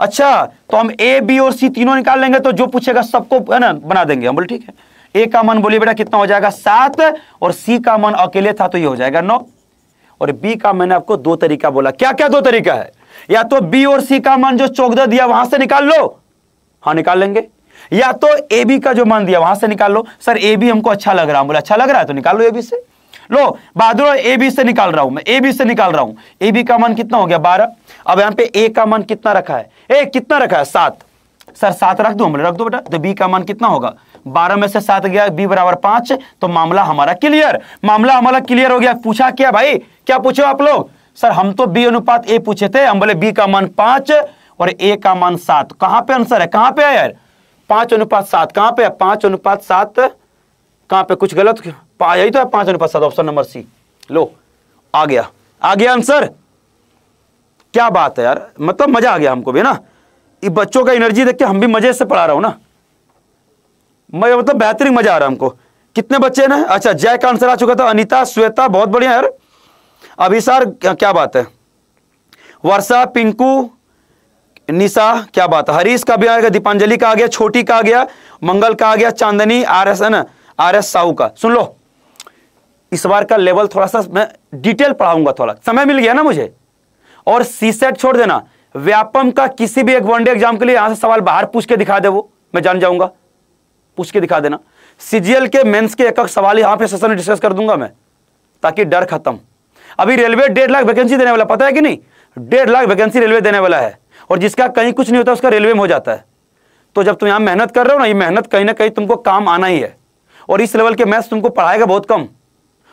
अच्छा तो हम ए बी और सी तीनों निकाल लेंगे तो जो पूछेगा सबको है ना बना देंगे हम बोले ठीक है ए का मन बोलिए बेटा कितना हो जाएगा सात और सी का मन अकेले था तो ये हो जाएगा नौ और बी का मैंने आपको दो तरीका बोला क्या क्या दो तरीका है या तो बी और सी का मन जो चौकदा दिया वहां से निकाल लो हाँ निकाल लेंगे या तो ए बी का जो मान दिया वहां से निकाल लो सर ए बी हमको अच्छा लग रहा है बोला अच्छा लग रहा है तो निकाल लो ए बी से लो बहादुर ए बी से निकाल रहा हूं मैं ए बी से निकाल रहा हूं ए बी का मान कितना हो गया बारह अब यहां पे ए का मान कितना रखा है ए कितना रखा है सात सर सात रख दो रख दो बेटा तो बी का मान कितना होगा बारह में से सात गया बी बराबर पांच तो मामला हमारा क्लियर मामला हमारा क्लियर हो गया पूछा क्या भाई क्या पूछे आप लोग सर हम तो बी अनुपात ए पूछे थे हम बोले बी का मान पांच और ए का मान सात कहां पे आंसर है कहां पे है यार पांच अनुपात सात कहां पे है पांच अनुपात सात कहां पे कुछ गलत पांच यही तो है पांच अनुपात सात ऑप्शन नंबर सी लो आ गया आ गया आंसर क्या बात है यार मतलब मजा आ गया हमको भी ना ये बच्चों का एनर्जी देख के हम भी मजे से पढ़ा रहा हूं ना मैं मतलब बेहतरीन मजा आ रहा है हमको कितने बच्चे ना अच्छा जय का आंसर आ चुका था अनिता श्वेता बहुत बढ़िया यार अभी सर क्या बात है वर्षा पिंकू निशा क्या बात है हरीश का भी आ गया दीपांजलि का आ गया छोटी का आ गया मंगल का आ गया चांदनी आर एस है ना आर एस साहू का सुन लो इस बार का लेवल थोड़ा सा मैं डिटेल पढ़ाऊंगा थोड़ा समय मिल गया ना मुझे और सी सेट छोड़ देना व्यापम का किसी भी एक वनडे एग्जाम के लिए यहां से सवाल बाहर पूछ के दिखा दे वो मैं जान जाऊंगा पूछ के दिखा देना सीजीएल के मेंस के एक एक सवाल यहां पे सेशन में डिस्कस कर दूंगा मैं ताकि डर खत्म अभी रेलवे डेढ़ लाख वैकेंसी देने वाला पता है कि नहीं डेढ़ लाख वैकेंसी रेलवे देने वाला है और जिसका कहीं कुछ नहीं होता उसका रेलवे में हो जाता है तो जब तुम यहां मेहनत कर रहे हो ना ये मेहनत कहीं ना कहीं तुमको काम आना ही है और इस लेवल के मैथ्स तुमको पढ़ाएगा बहुत कम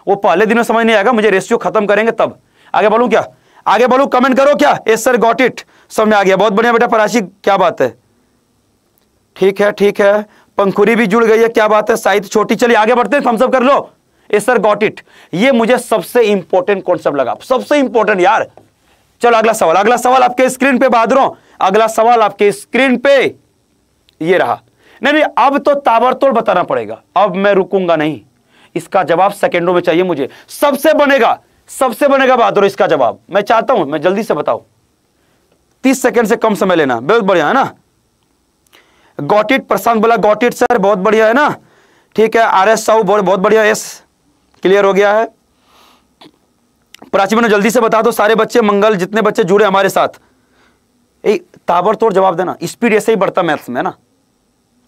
वो पहले दिनों समझ नहीं आएगा मुझे रेशियो खत्म करेंगे तब आगे बोलू क्या आगे बोलू कमेंट करो क्या ये सर गॉट इट समझ में आ गया बहुत बढ़िया बेटा पराशी क्या बात है ठीक है ठीक है पंखुरी भी जुड़ गई है क्या बात है साइज छोटी चलिए आगे बढ़ते हैं थम्सअप कर लो ये सर गॉट इट ये मुझे सबसे इंपॉर्टेंट कॉन्सेप्ट लगा सबसे इंपॉर्टेंट यार चलो अगला सवाल अगला सवाल आपके स्क्रीन पे बहादुरो अगला सवाल आपके स्क्रीन पे ये रहा नहीं नहीं अब तो ताबड़तोड़ बताना पड़ेगा अब मैं रुकूंगा नहीं इसका जवाब सेकेंडों में चाहिए मुझे सबसे बनेगा सबसे बनेगा बहादुर इसका जवाब मैं चाहता हूं मैं जल्दी से बताऊ तीस सेकेंड से कम समय लेना बहुत बढ़िया है ना गॉट इट प्रशांत बोला गॉट इट सर बहुत बढ़िया है ना ठीक है आर एस साहू बहुत बढ़िया एस क्लियर हो गया है प्राची मैंने जल्दी से बता दो सारे बच्चे मंगल जितने बच्चे जुड़े हमारे साथ ताबड़तोड़ जवाब देना स्पीड ऐसे ही बढ़ता मैथ्स में ना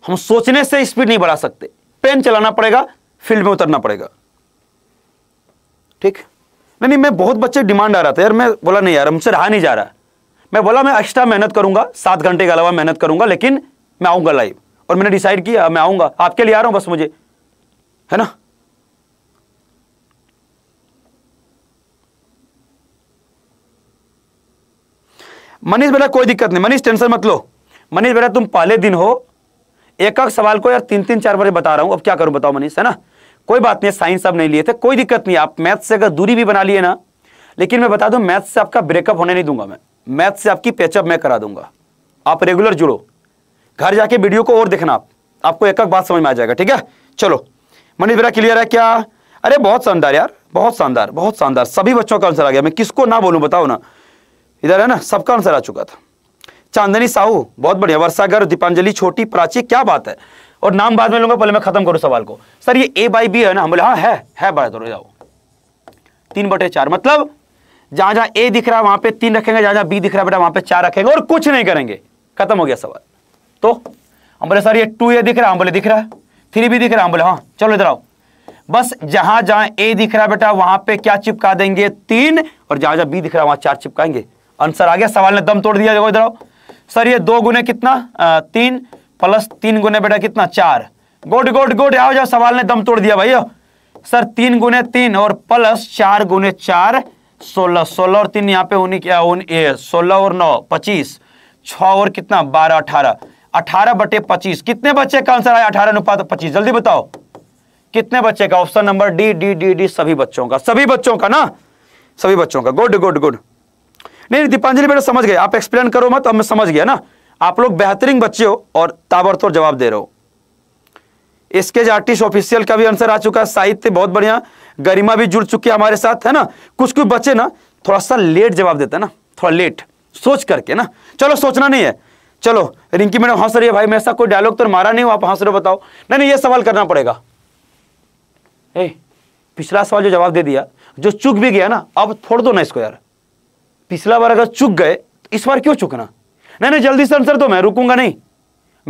हम सोचने से स्पीड नहीं बढ़ा सकते पेन चलाना पड़ेगा फील्ड में उतरना पड़ेगा ठीक नहीं नहीं मैं बहुत बच्चे डिमांड आ रहा था यार मैं बोला नहीं यार मुझसे रहा नहीं जा रहा मैं बोला मैं एक्स्ट्रा मेहनत करूंगा सात घंटे के अलावा मेहनत करूंगा लेकिन मैं आऊंगा लाइव और मैंने डिसाइड किया हाँ, मैं आऊंगा आपके लिए आ रहा हूं बस मुझे है ना मनीष बेटा कोई दिक्कत नहीं मनीष टेंशन मत लो मनीष बेटा तुम पहले दिन हो एक एक सवाल को यार तीन तीन चार बार बता रहा हूं अब क्या करूं बताओ मनीष है ना कोई बात नहीं साइंस आप नहीं लिए थे कोई दिक्कत नहीं आप मैथ से अगर दूरी भी बना लिए ना लेकिन मैं बता दूं मैथ्स से आपका ब्रेकअप होने नहीं दूंगा मैं मैथ्स से आपकी पैचअप मैं करा दूंगा आप रेगुलर जुड़ो घर जाके वीडियो को और देखना आप आपको एक एक बात समझ में आ जाएगा ठीक है चलो मनीष बेरा क्लियर है क्या अरे बहुत शानदार यार बहुत शानदार बहुत शानदार सभी बच्चों का आंसर आ गया मैं किसको ना बोलूँ बताओ ना इधर है ना सबका आंसर आ चुका था चांदनी साहू बहुत बढ़िया वर्षागर दीपांजलि छोटी प्राची क्या बात है और नाम बाद में लूंगा पहले मैं खत्म करूं सवाल को सर ये ए बाई बी है ना हम बोले हाँ है है बात तो करो जाओ तीन बटे चार मतलब जहां जहां ए दिख रहा है वहां पे तीन रखेंगे जहां जहां बी दिख रहा है बेटा वहां पे चार रखेंगे और कुछ नहीं करेंगे खत्म हो गया सवाल तो हम बोले सर ये टू ए दिख रहा है हम बोले दिख रहा है थ्री बी दिख रहा है हम बोले हाँ चलो इधर आओ बस जहां जहां ए दिख रहा है बेटा वहां पे क्या चिपका देंगे तीन और जहां जहां बी दिख रहा है वहां चार चिपकाएंगे आंसर आ गया सवाल ने दम तोड़ दिया देखो इधर आओ सर ये दो गुने कितना तीन प्लस तीन गुने बेटा कितना चार गुड गुड गुड आओ जाओ सवाल ने दम तोड़ दिया भाई सर तीन गुने तीन और प्लस चार गुने चार सोलह सोलह और तीन यहाँ पे उन्नी क्या उन सोलह और नौ पच्चीस छ और कितना बारह अठारह अठारह बटे पच्चीस कितने बच्चे का आंसर आया अठारह अनुपात तो पच्चीस जल्दी बताओ कितने बच्चे का option number D D D D सभी बच्चों का सभी बच्चों का ना सभी बच्चों का गुड गुड गुड नहीं दीपांजलि बेटा समझ गए आप एक्सप्लेन करो मत अब मैं समझ गया ना आप लोग बेहतरीन बच्चे हो और ताबड़तोड़ जवाब दे रहे हो इसके आर्टिस्ट ऑफिशियल का भी आंसर आ चुका है साहित्य बहुत बढ़िया गरिमा भी जुड़ चुकी है हमारे साथ है ना कुछ कुछ बच्चे ना थोड़ा सा लेट जवाब देते हैं ना थोड़ा लेट सोच करके ना चलो सोचना नहीं है चलो रिंकी मैडम हंस रही है भाई मैं ऐसा कोई डायलॉग तो मारा नहीं हो आप हंस हाँ रहे बताओ नहीं नहीं ये सवाल करना पड़ेगा ए पिछला सवाल जो जवाब दे दिया जो चुक भी गया ना अब छोड़ दो ना इसको यार पिछला बार अगर चुक गए तो इस बार क्यों चुकना नहीं नहीं जल्दी से आंसर दो तो मैं रुकूंगा नहीं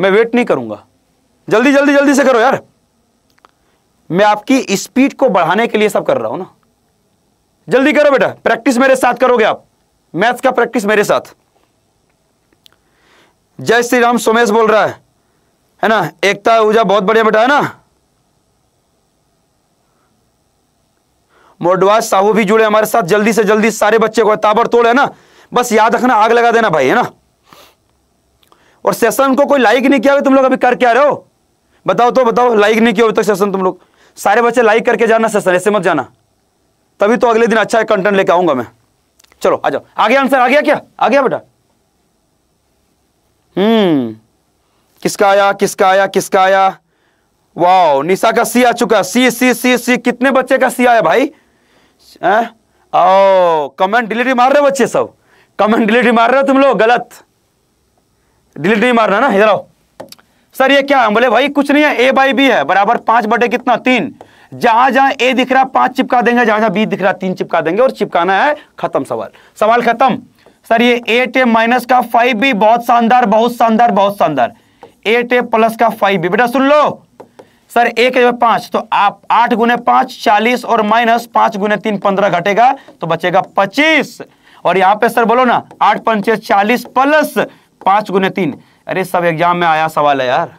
मैं वेट नहीं करूंगा जल्दी जल्दी जल्दी से करो यार मैं आपकी स्पीड को बढ़ाने के लिए सब कर रहा हूं ना जल्दी करो बेटा प्रैक्टिस मेरे साथ करोगे आप मैथ्स का प्रैक्टिस मेरे साथ जय श्री राम सोमेश बोल रहा है है ना एकता ऊर्जा बहुत बढ़िया बेटा है ना मोडवाज साहू भी जुड़े हमारे साथ जल्दी से जल्दी सारे बच्चे को तोड़ है ना बस याद रखना आग लगा देना भाई है ना और सेशन को कोई लाइक नहीं किया तो तुम लोग अभी कर क्या रहे हो बताओ तो बताओ लाइक नहीं किया अभी तक सेशन तुम लोग सारे बच्चे लाइक करके जाना सेशन ऐसे मत जाना तभी तो अगले दिन अच्छा कंटेंट लेके आऊंगा मैं चलो आ जाओ आ गया आंसर आ गया क्या आ गया बेटा हम्म किसका आया किसका आया किसका आया वाओ निशा का सी आ चुका सी सी सी सी कितने बच्चे का सी आया भाई ओ कमेंट डिलीवरी मार रहे हो बच्चे सब कमेंट डिलीवरी मार रहे हो तुम लोग गलत डिलीट नहीं मारना ना इधर आओ सर ये क्या है बोले भाई कुछ नहीं है ए बाई बी है बराबर पांच बटे कितना तीन जहां जहां ए दिख रहा पांच चिपका देंगे जहां जहां बी दिख रहा तीन चिपका देंगे और चिपकाना है खत्म सवाल सवाल खत्म सर ये एट ए माइनस का फाइव बी बहुत शानदार बहुत शानदार बहुत शानदार एट ए प्लस का फाइव बी बेटा सुन लो सर ए के पांच तो आप आठ गुने पांच चालीस और माइनस पांच गुने तीन पंद्रह घटेगा तो बचेगा पच्चीस और यहां पे सर बोलो ना आठ पंचे चालीस प्लस पाँच गुने तीन अरे सब एग्जाम में आया सवाल है यार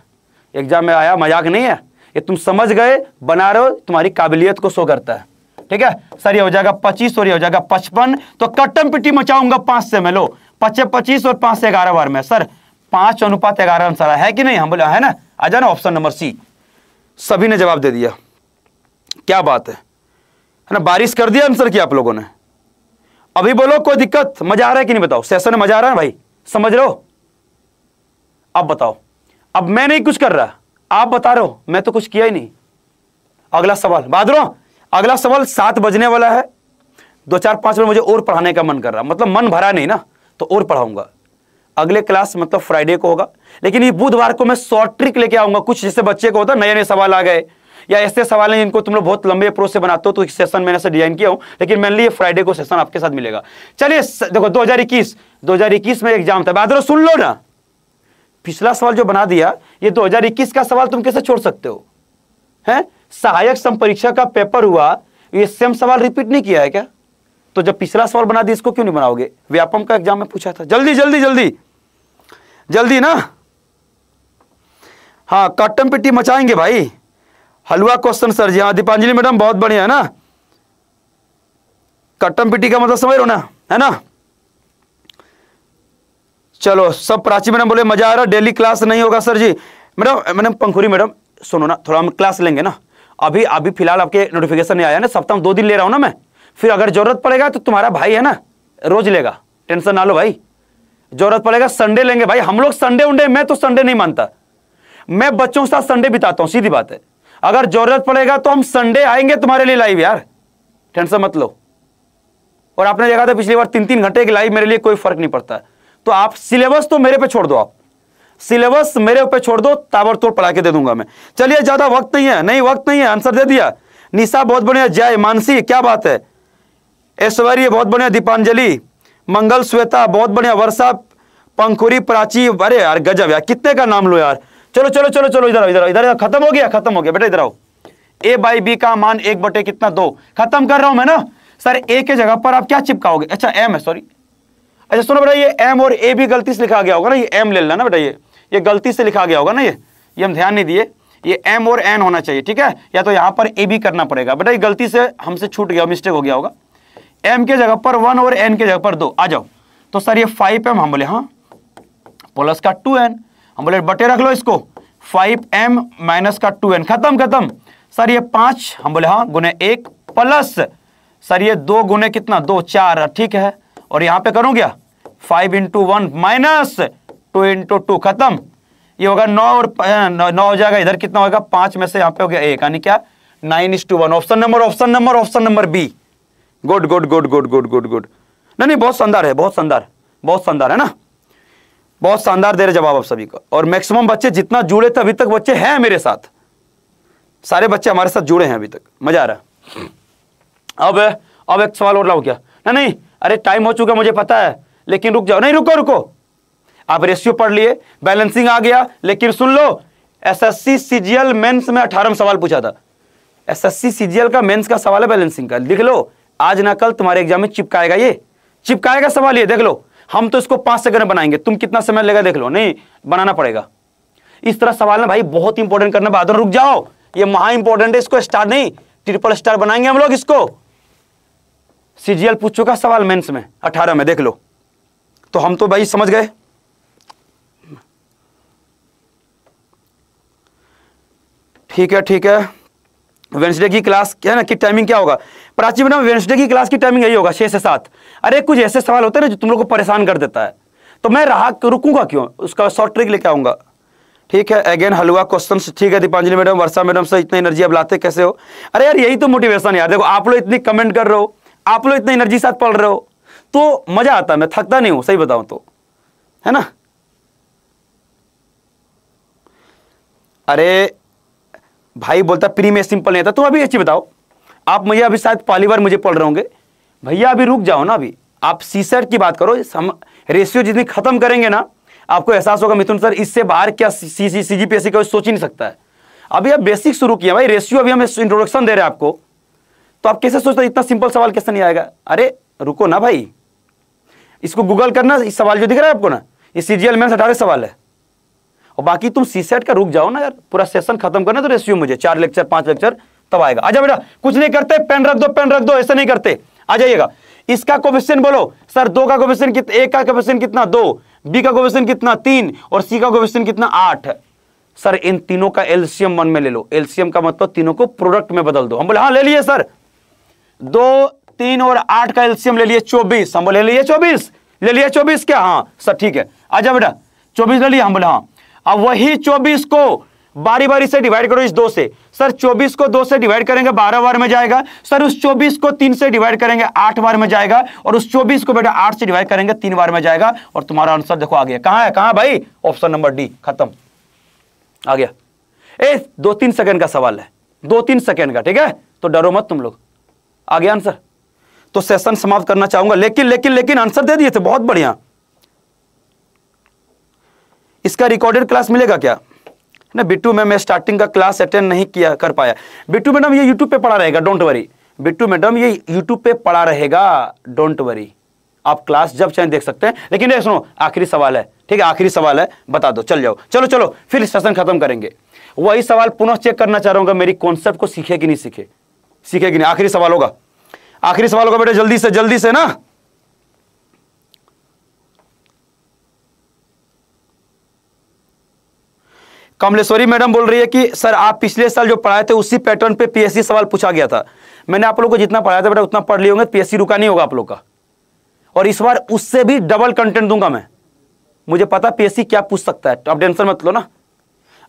एग्जाम में आया मजाक नहीं है ये तुम समझ गए बना रहे हो तुम्हारी काबिलियत को शो करता है ठीक है सर ये हो जाएगा पच्चीस और ये हो जाएगा पचपन तो कट्टम पिट्टी मचाऊंगा पाँच से मैं लो पच्चे पच्चीस और पाँच से ग्यारह बार में सर पाँच अनुपात ग्यारह आंसर है कि नहीं हम बोले है ना आ जाना ऑप्शन नंबर सी सभी ने जवाब दे दिया क्या बात है है ना बारिश कर दिया आंसर किया आप लोगों ने अभी बोलो कोई दिक्कत मजा आ रहा है कि नहीं बताओ सेशन में मजा आ रहा है भाई समझ लो अब बताओ अब मैं नहीं कुछ कर रहा आप बता रहे हो मैं तो कुछ किया ही नहीं अगला सवाल बाद अगला सवाल सात बजने वाला है दो चार पांच मिनट मुझे और पढ़ाने का मन कर रहा मतलब मन भरा नहीं ना तो और पढ़ाऊंगा अगले क्लास मतलब फ्राइडे को होगा लेकिन ये बुधवार को मैं शॉर्ट ट्रिक लेके आऊंगा कुछ जैसे बच्चे को होता नए नए सवाल आ गए या ऐसे सवाल हैं जिनको तुम लोग बहुत लंबे अप्रोच से बनाते हो तो इस सेशन मैंने ऐसे डिजाइन किया हूं लेकिन मेनली ये फ्राइडे को सेशन आपके साथ मिलेगा चलिए देखो 2021 2021 में एग्जाम था बाद सुन लो ना पिछला सवाल जो बना दिया ये 2021 का सवाल तुम कैसे छोड़ सकते हो हैं सहायक संपरीक्षा का पेपर हुआ ये सेम सवाल रिपीट नहीं किया है क्या तो जब पिछला सवाल बना दिया इसको क्यों नहीं बनाओगे व्यापम का एग्जाम में पूछा था जल्दी जल्दी जल्दी जल्दी ना हाँ कट्टम पिट्टी मचाएंगे भाई हलवा क्वेश्चन सर जी हाँ दीपांजलि मैडम बहुत बढ़िया है ना कट्टम पिट्टी का मतलब समझ लो ना है ना चलो सब प्राची मैडम बोले मजा आ रहा है डेली क्लास नहीं होगा sir ji madam madam Pankhuri madam सुनो ना थोड़ा हम क्लास लेंगे ना अभी अभी फिलहाल आपके नोटिफिकेशन नहीं आया ना सप्ताह दो दिन ले रहा हूँ ना मैं फिर अगर जरूरत पड़ेगा तो तुम्हारा भाई है ना रोज लेगा टेंशन ना लो भाई जरूरत पड़ेगा संडे लेंगे भाई हम लोग संडे उंडे मैं तो संडे नहीं मानता मैं बच्चों के साथ संडे बिताता हूँ सीधी बात है अगर जरूरत पड़ेगा तो हम संडे आएंगे तुम्हारे लिए लाइव यार टेंशन मत लो और आपने देखा था पिछली बार तीन तीन घंटे की लाइव मेरे लिए कोई फर्क नहीं पड़ता है तो आप सिलेबस तो मेरे पे छोड़ दो आप सिलेबस मेरे ऊपर छोड़ दो ताबड़तोड़ पढ़ा के दे दूंगा मैं चलिए ज़्यादा वक्त नहीं है नहीं वक्त नहीं है आंसर दे दिया निशा बहुत बढ़िया जय मानसी क्या बात है ऐश्वर्य बहुत बढ़िया दीपांजलि मंगल श्वेता बहुत बढ़िया वर्षा पंखुरी प्राची अरे यार गजब यार कितने का नाम लो यार चलो चलो चलो चलो इधर इधर इधर खत्म हो गया खत्म हो गया बेटा इधर आओ ए बाई बी का मान एक बटे कितना दो खत्म कर रहा हूं मैं ना सर ए के जगह पर आप क्या चिपकाओगे अच्छा एम है सॉरी अच्छा सुनो बेटा ये एम और ए भी गलती से लिखा गया होगा ना ये एम ले लेना ना बेटा ये ये गलती से लिखा गया होगा ना ये ये हम ध्यान नहीं दिए ये एम और एन होना चाहिए ठीक है या तो यहाँ पर ए भी करना पड़ेगा बेटा ये गलती से हमसे छूट गया मिस्टेक हो गया होगा एम के जगह पर वन और एन के जगह पर दो आ जाओ तो सर ये फाइव एम हम बोले हाँ प्लस का टू एन हम बोले बटे रख लो इसको फाइव एम माइनस का टू एन खत्म खत्म सर ये पाँच हम बोले हाँ गुने एक प्लस सर ये दो गुने कितना दो चार ठीक है और यहां पे करूं क्या five into one minus two into two खत्म ये होगा नौ और नौ, हो जाएगा इधर कितना होगा पांच में से यहां पे हो गया एक यानी क्या nine is two one option number option number option number B good good good good good good good नहीं नहीं बहुत शानदार है बहुत शानदार बहुत शानदार है ना बहुत शानदार दे रहे जवाब आप सभी को और मैक्सिमम बच्चे जितना जुड़े थे अभी तक बच्चे हैं मेरे साथ सारे बच्चे हमारे साथ जुड़े हैं अभी तक मजा आ रहा है अब अब एक सवाल और लाओ क्या नहीं नहीं अरे टाइम हो चुका मुझे पता है लेकिन रुक जाओ नहीं रुको रुको आप रेशियो पढ़ लिए बैलेंसिंग आ गया लेकिन सुन लो एसएससी सीजीएल मेंस में अठारह सवाल पूछा था एसएससी सीजीएल का मेंस का सवाल है बैलेंसिंग का लिख लो आज ना कल तुम्हारे एग्जाम में चिपकाएगा ये चिपकाएगा सवाल ये देख लो हम तो इसको पांच सेकंड में बनाएंगे तुम कितना समय लेगा देख लो नहीं बनाना पड़ेगा इस तरह सवाल ना भाई बहुत इंपॉर्टेंट करना बहादुर रुक जाओ ये महा इंपॉर्टेंट है इसको स्टार नहीं ट्रिपल स्टार बनाएंगे हम लोग इसको सीजीएल पूछ चुका सवाल मेंस में अठारह में देख लो तो हम तो भाई समझ गए ठीक है ठीक है वेंसडे की क्लास क्या ना कि टाइमिंग क्या होगा प्राची बना वेंसडे की क्लास की टाइमिंग यही होगा छह से सात अरे कुछ ऐसे सवाल होते हैं ना जो तुम लोग को परेशान कर देता है तो मैं रहा रुकूंगा क्यों उसका शॉर्ट ट्रिक लेके आऊंगा ठीक है अगेन हलवा क्वेश्चन ठीक है दीपांजलि मैडम वर्षा मैडम से इतना एनर्जी अब लाते कैसे हो अरे यार यही तो मोटिवेशन यार देखो आप लोग इतनी कमेंट कर रहे हो आप लोग इतना एनर्जी साथ पढ़ रहे हो तो मजा आता मैं थकता नहीं हूं सही बताऊं तो है ना अरे भाई बोलता प्री में सिंपल नहीं आता तुम तो अभी अच्छी बताओ आप मुझे अभी शायद पहली बार मुझे पढ़ रहे होंगे भैया अभी रुक जाओ ना अभी आप सी सेट की बात करो हम रेशियो जितनी खत्म करेंगे ना आपको एहसास होगा मिथुन सर इससे बाहर क्या सी सी सी जी पी एस सी कोई सोच ही नहीं सकता है अभी आप बेसिक शुरू किया भाई रेशियो अभी हम इंट्रोडक्शन दे रहे हैं आपको तो आप कैसे सोचते इतना सिंपल सवाल कैसे नहीं आएगा अरे रुको ना भाई इसको गूगल करना इस सवाल जो दिख रहा है आपको ना ये सीजीएल मेन्स अठारह सवाल है और बाकी तुम सी सेट का रुक जाओ ना यार पूरा सेशन खत्म करना तो रेस्यू मुझे चार लेक्चर पांच लेक्चर तब आएगा आजा बेटा कुछ नहीं करते पेन रख दो पेन रख दो ऐसा नहीं करते आ जाइएगा इसका क्वेश्चन बोलो सर दो का क्वेश्चन कितना एक का क्वेश्चन कितना दो बी का क्वेश्चन कितना तीन और सी का क्वेश्चन कितना आठ सर इन तीनों का एल्सियम मन में ले लो एल्सियम का मतलब तीनों को प्रोडक्ट में बदल दो हम बोले हाँ ले लिए सर दो तीन और आठ का एल्सियम ले लिए चौबीस हम बोले लिए चौबीस ले लिए चौबीस क्या हाँ सर ठीक है अच्छा बेटा चौबीस ले लिया हम बोले हाँ अब वही चौबीस को बारी बारी से डिवाइड करो इस दो से सर चौबीस को दो से डिवाइड करेंगे बारह बार में जाएगा सर उस चौबीस को तीन से डिवाइड करेंगे आठ बार में जाएगा और उस चौबीस को बेटा आठ से डिवाइड करेंगे तीन बार में जाएगा और तुम्हारा आंसर देखो आ गया कहां है कहां भाई ऑप्शन नंबर डी खत्म आ गया ए दो तीन सेकेंड का सवाल है दो तीन सेकेंड का ठीक है तो डरो मत तुम लोग आ गया आंसर तो सेशन समाप्त करना चाहूंगा लेकिन लेकिन लेकिन आंसर दे दिए थे बहुत बढ़िया इसका रिकॉर्डेड क्लास मिलेगा क्या ना बिट्टू मैम मैं स्टार्टिंग का क्लास अटेंड नहीं किया कर पाया बिट्टू मैडम ये यूट्यूब पे पढ़ा रहेगा डोंट वरी बिट्टू मैडम ये यूट्यूब पे पढ़ा रहेगा डोंट वरी आप क्लास जब चाहें देख सकते हैं लेकिन ये सुनो आखिरी सवाल है ठीक है आखिरी सवाल है बता दो चल जाओ चलो चलो फिर सेशन खत्म करेंगे वही सवाल पुनः चेक करना चाह रहा हूँ मेरी कॉन्सेप्ट को सीखे कि नहीं सीखे सीखेगी नहीं आखिरी सवाल होगा आखिरी सवाल होगा बेटा जल्दी से जल्दी से ना कमलेश्वरी मैडम बोल रही है कि सर आप पिछले साल जो पढ़ाए थे उसी पैटर्न पे पीएससी सवाल पूछा गया था मैंने आप लोग को जितना पढ़ाया था बेटा उतना पढ़ लिया होंगे पीएससी रुका नहीं होगा आप लोग का और इस बार उससे भी डबल कंटेंट दूंगा मैं मुझे पता पीएससी क्या पूछ सकता है तो आप टेंशन मत लो ना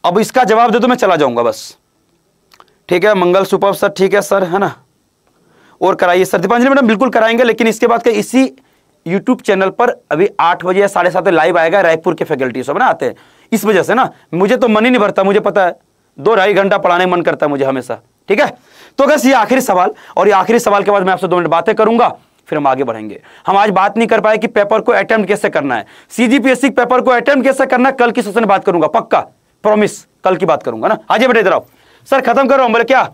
अब इसका जवाब दे दो मैं चला जाऊंगा बस ठीक है मंगल सुपर सर ठीक है सर है ना और कराइए सर दीपांजलि मैडम बिल्कुल कराएंगे लेकिन इसके बाद का इसी यूट्यूब चैनल पर अभी आठ बजे या साढ़े सात लाइव आएगा रायपुर के फैकल्टी सब ना आते हैं इस वजह से ना मुझे तो मन ही नहीं भरता मुझे पता है दो ढाई घंटा पढ़ाने मन करता है मुझे हमेशा ठीक है तो बस ये आखिरी सवाल और ये आखिरी सवाल के बाद मैं आपसे दो मिनट बातें करूंगा फिर हम आगे बढ़ेंगे हम आज बात नहीं कर पाए कि पेपर को अटेम्प्ट कैसे करना है सीजीपीएससी पेपर को अटेम्प्ट कैसे करना है कल की सेशन बात करूंगा पक्का प्रॉमिस कल की बात करूंगा ना आज बेटे इधर आओ सर खत्म करो हम बोले क्या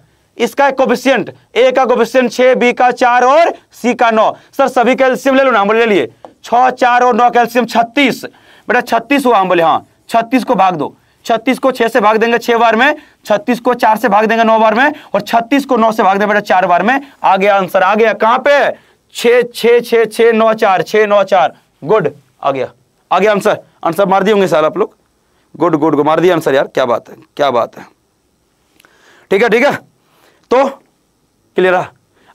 इसका एक कोफिशियंट ए का कोफिशियंट छः बी का चार और सी का नौ सर सभी कैल्शियम ले लो ना हम बोले ले लिए छ चार और नौ कैल्शियम छत्तीस बेटा छत्तीस हुआ हम बोले हाँ छत्तीस को भाग दो छत्तीस को छह से भाग देंगे छह बार में छत्तीस को चार से भाग देंगे नौ बार में और छत्तीस को नौ से भाग देंगे बेटा चार बार में आ गया आंसर आ गया कहां पे छ छ छ छ नौ चार छ नौ चार गुड आ गया आ गया आंसर आंसर मार दिए होंगे सर आप लोग गुड गुड गुड मार दिया आंसर यार क्या बात है क्या बात है ठीक है ठीक है तो क्लियर रहा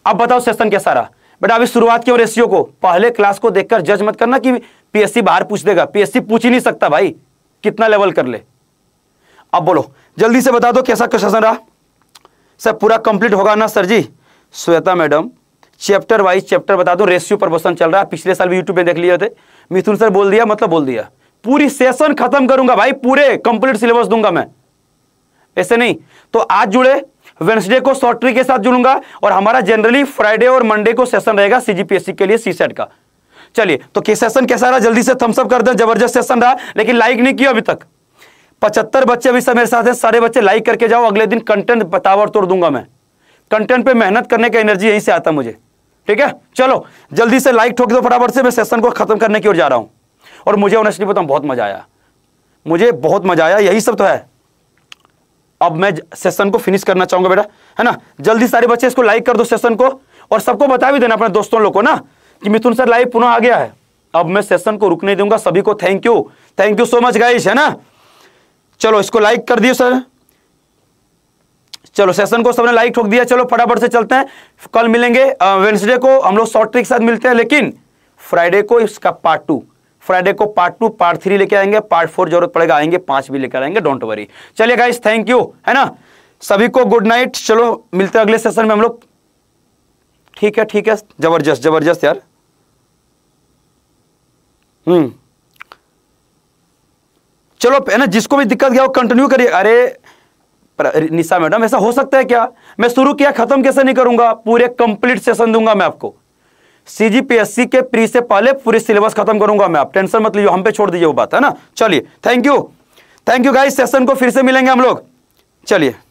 अब बताओ सेशन कैसा रहा बेटा अभी शुरुआत की रेशियो को पहले क्लास को देखकर जज मत करना कि पीएससी बाहर पूछ देगा पीएससी पूछ ही नहीं सकता भाई कितना लेवल कर ले अब बोलो जल्दी से बता दो कैसा सेशन रहा सर पूरा कंप्लीट होगा ना sir ji Shweta madam chapter wise chapter बता दो रेशियो प्रमोशन चल रहा है पिछले साल भी यूट्यूब में देख लिए थे मिथुन सर बोल दिया मतलब बोल दिया पूरी सेशन खत्म करूंगा भाई पूरे कंप्लीट सिलेबस दूंगा मैं ऐसे नहीं तो आज जुड़े वेंसडे को शॉर्ट ट्री के साथ जुड़ूंगा और हमारा जनरली फ्राइडे और मंडे को सेशन रहेगा सीजीपीएससी के लिए सी सेट का चलिए तो के सेशन कैसा रहा जल्दी से थम्सअप कर दे जबरदस्त सेशन रहा लेकिन लाइक नहीं किया अभी तक पचहत्तर बच्चे अभी मेरे साथ हैं सारे बच्चे लाइक करके जाओ अगले दिन कंटेंट बतावर तोड़ दूंगा मैं कंटेंट पे मेहनत करने का एनर्जी यहीं से आता मुझे ठीक है चलो जल्दी से लाइक ठोक दो फटाफट से मैं सेशन को खत्म करने की ओर जा रहा हूं और मुझे ऑनेस्टली बताऊं बहुत मजा आया मुझे बहुत मजा आया यही सब तो है अब मैं सेशन को फिनिश करना चाहूंगा बेटा है ना जल्दी सारे बच्चे इसको लाइक कर दो सेशन को और सबको बता भी देना अपने दोस्तों लोग को ना कि मिथुन सर लाइव पुनः आ गया है अब मैं सेशन को रुकने दूंगा सभी को thank you thank you so much guys है ना चलो इसको लाइक कर दिए सर चलो सेशन को सबने लाइक ठोक दिया चलो फटाफट से चलते हैं कल मिलेंगे वेंसडे को हम लोग शॉर्ट ट्रिक के साथ मिलते हैं लेकिन फ्राइडे को इसका पार्ट टू फ्राइडे को पार्ट टू पार्ट थ्री लेके आएंगे पार्ट फोर जरूरत पड़ेगा आएंगे पांच भी लेकर आएंगे डोंट वरी चलिए गाइस थैंक यू है ना सभी को गुड नाइट चलो मिलते हैं अगले सेशन में हम लोग ठीक है ठीक है जबरदस्त जबरदस्त यार हम्म चलो है ना जिसको भी दिक्कत गया वो कंटिन्यू करिए अरे निशा मैडम ऐसा हो सकता है क्या मैं शुरू किया खत्म कैसे नहीं करूंगा पूरे कंप्लीट सेशन दूंगा मैं आपको सीजीपीएससी के प्री से पहले पूरी सिलेबस खत्म करूंगा मैं आप टेंशन मत लीजिए हम पे छोड़ दीजिए वो बात है ना चलिए thank you thank you guys session को फिर से मिलेंगे हम लोग चलिए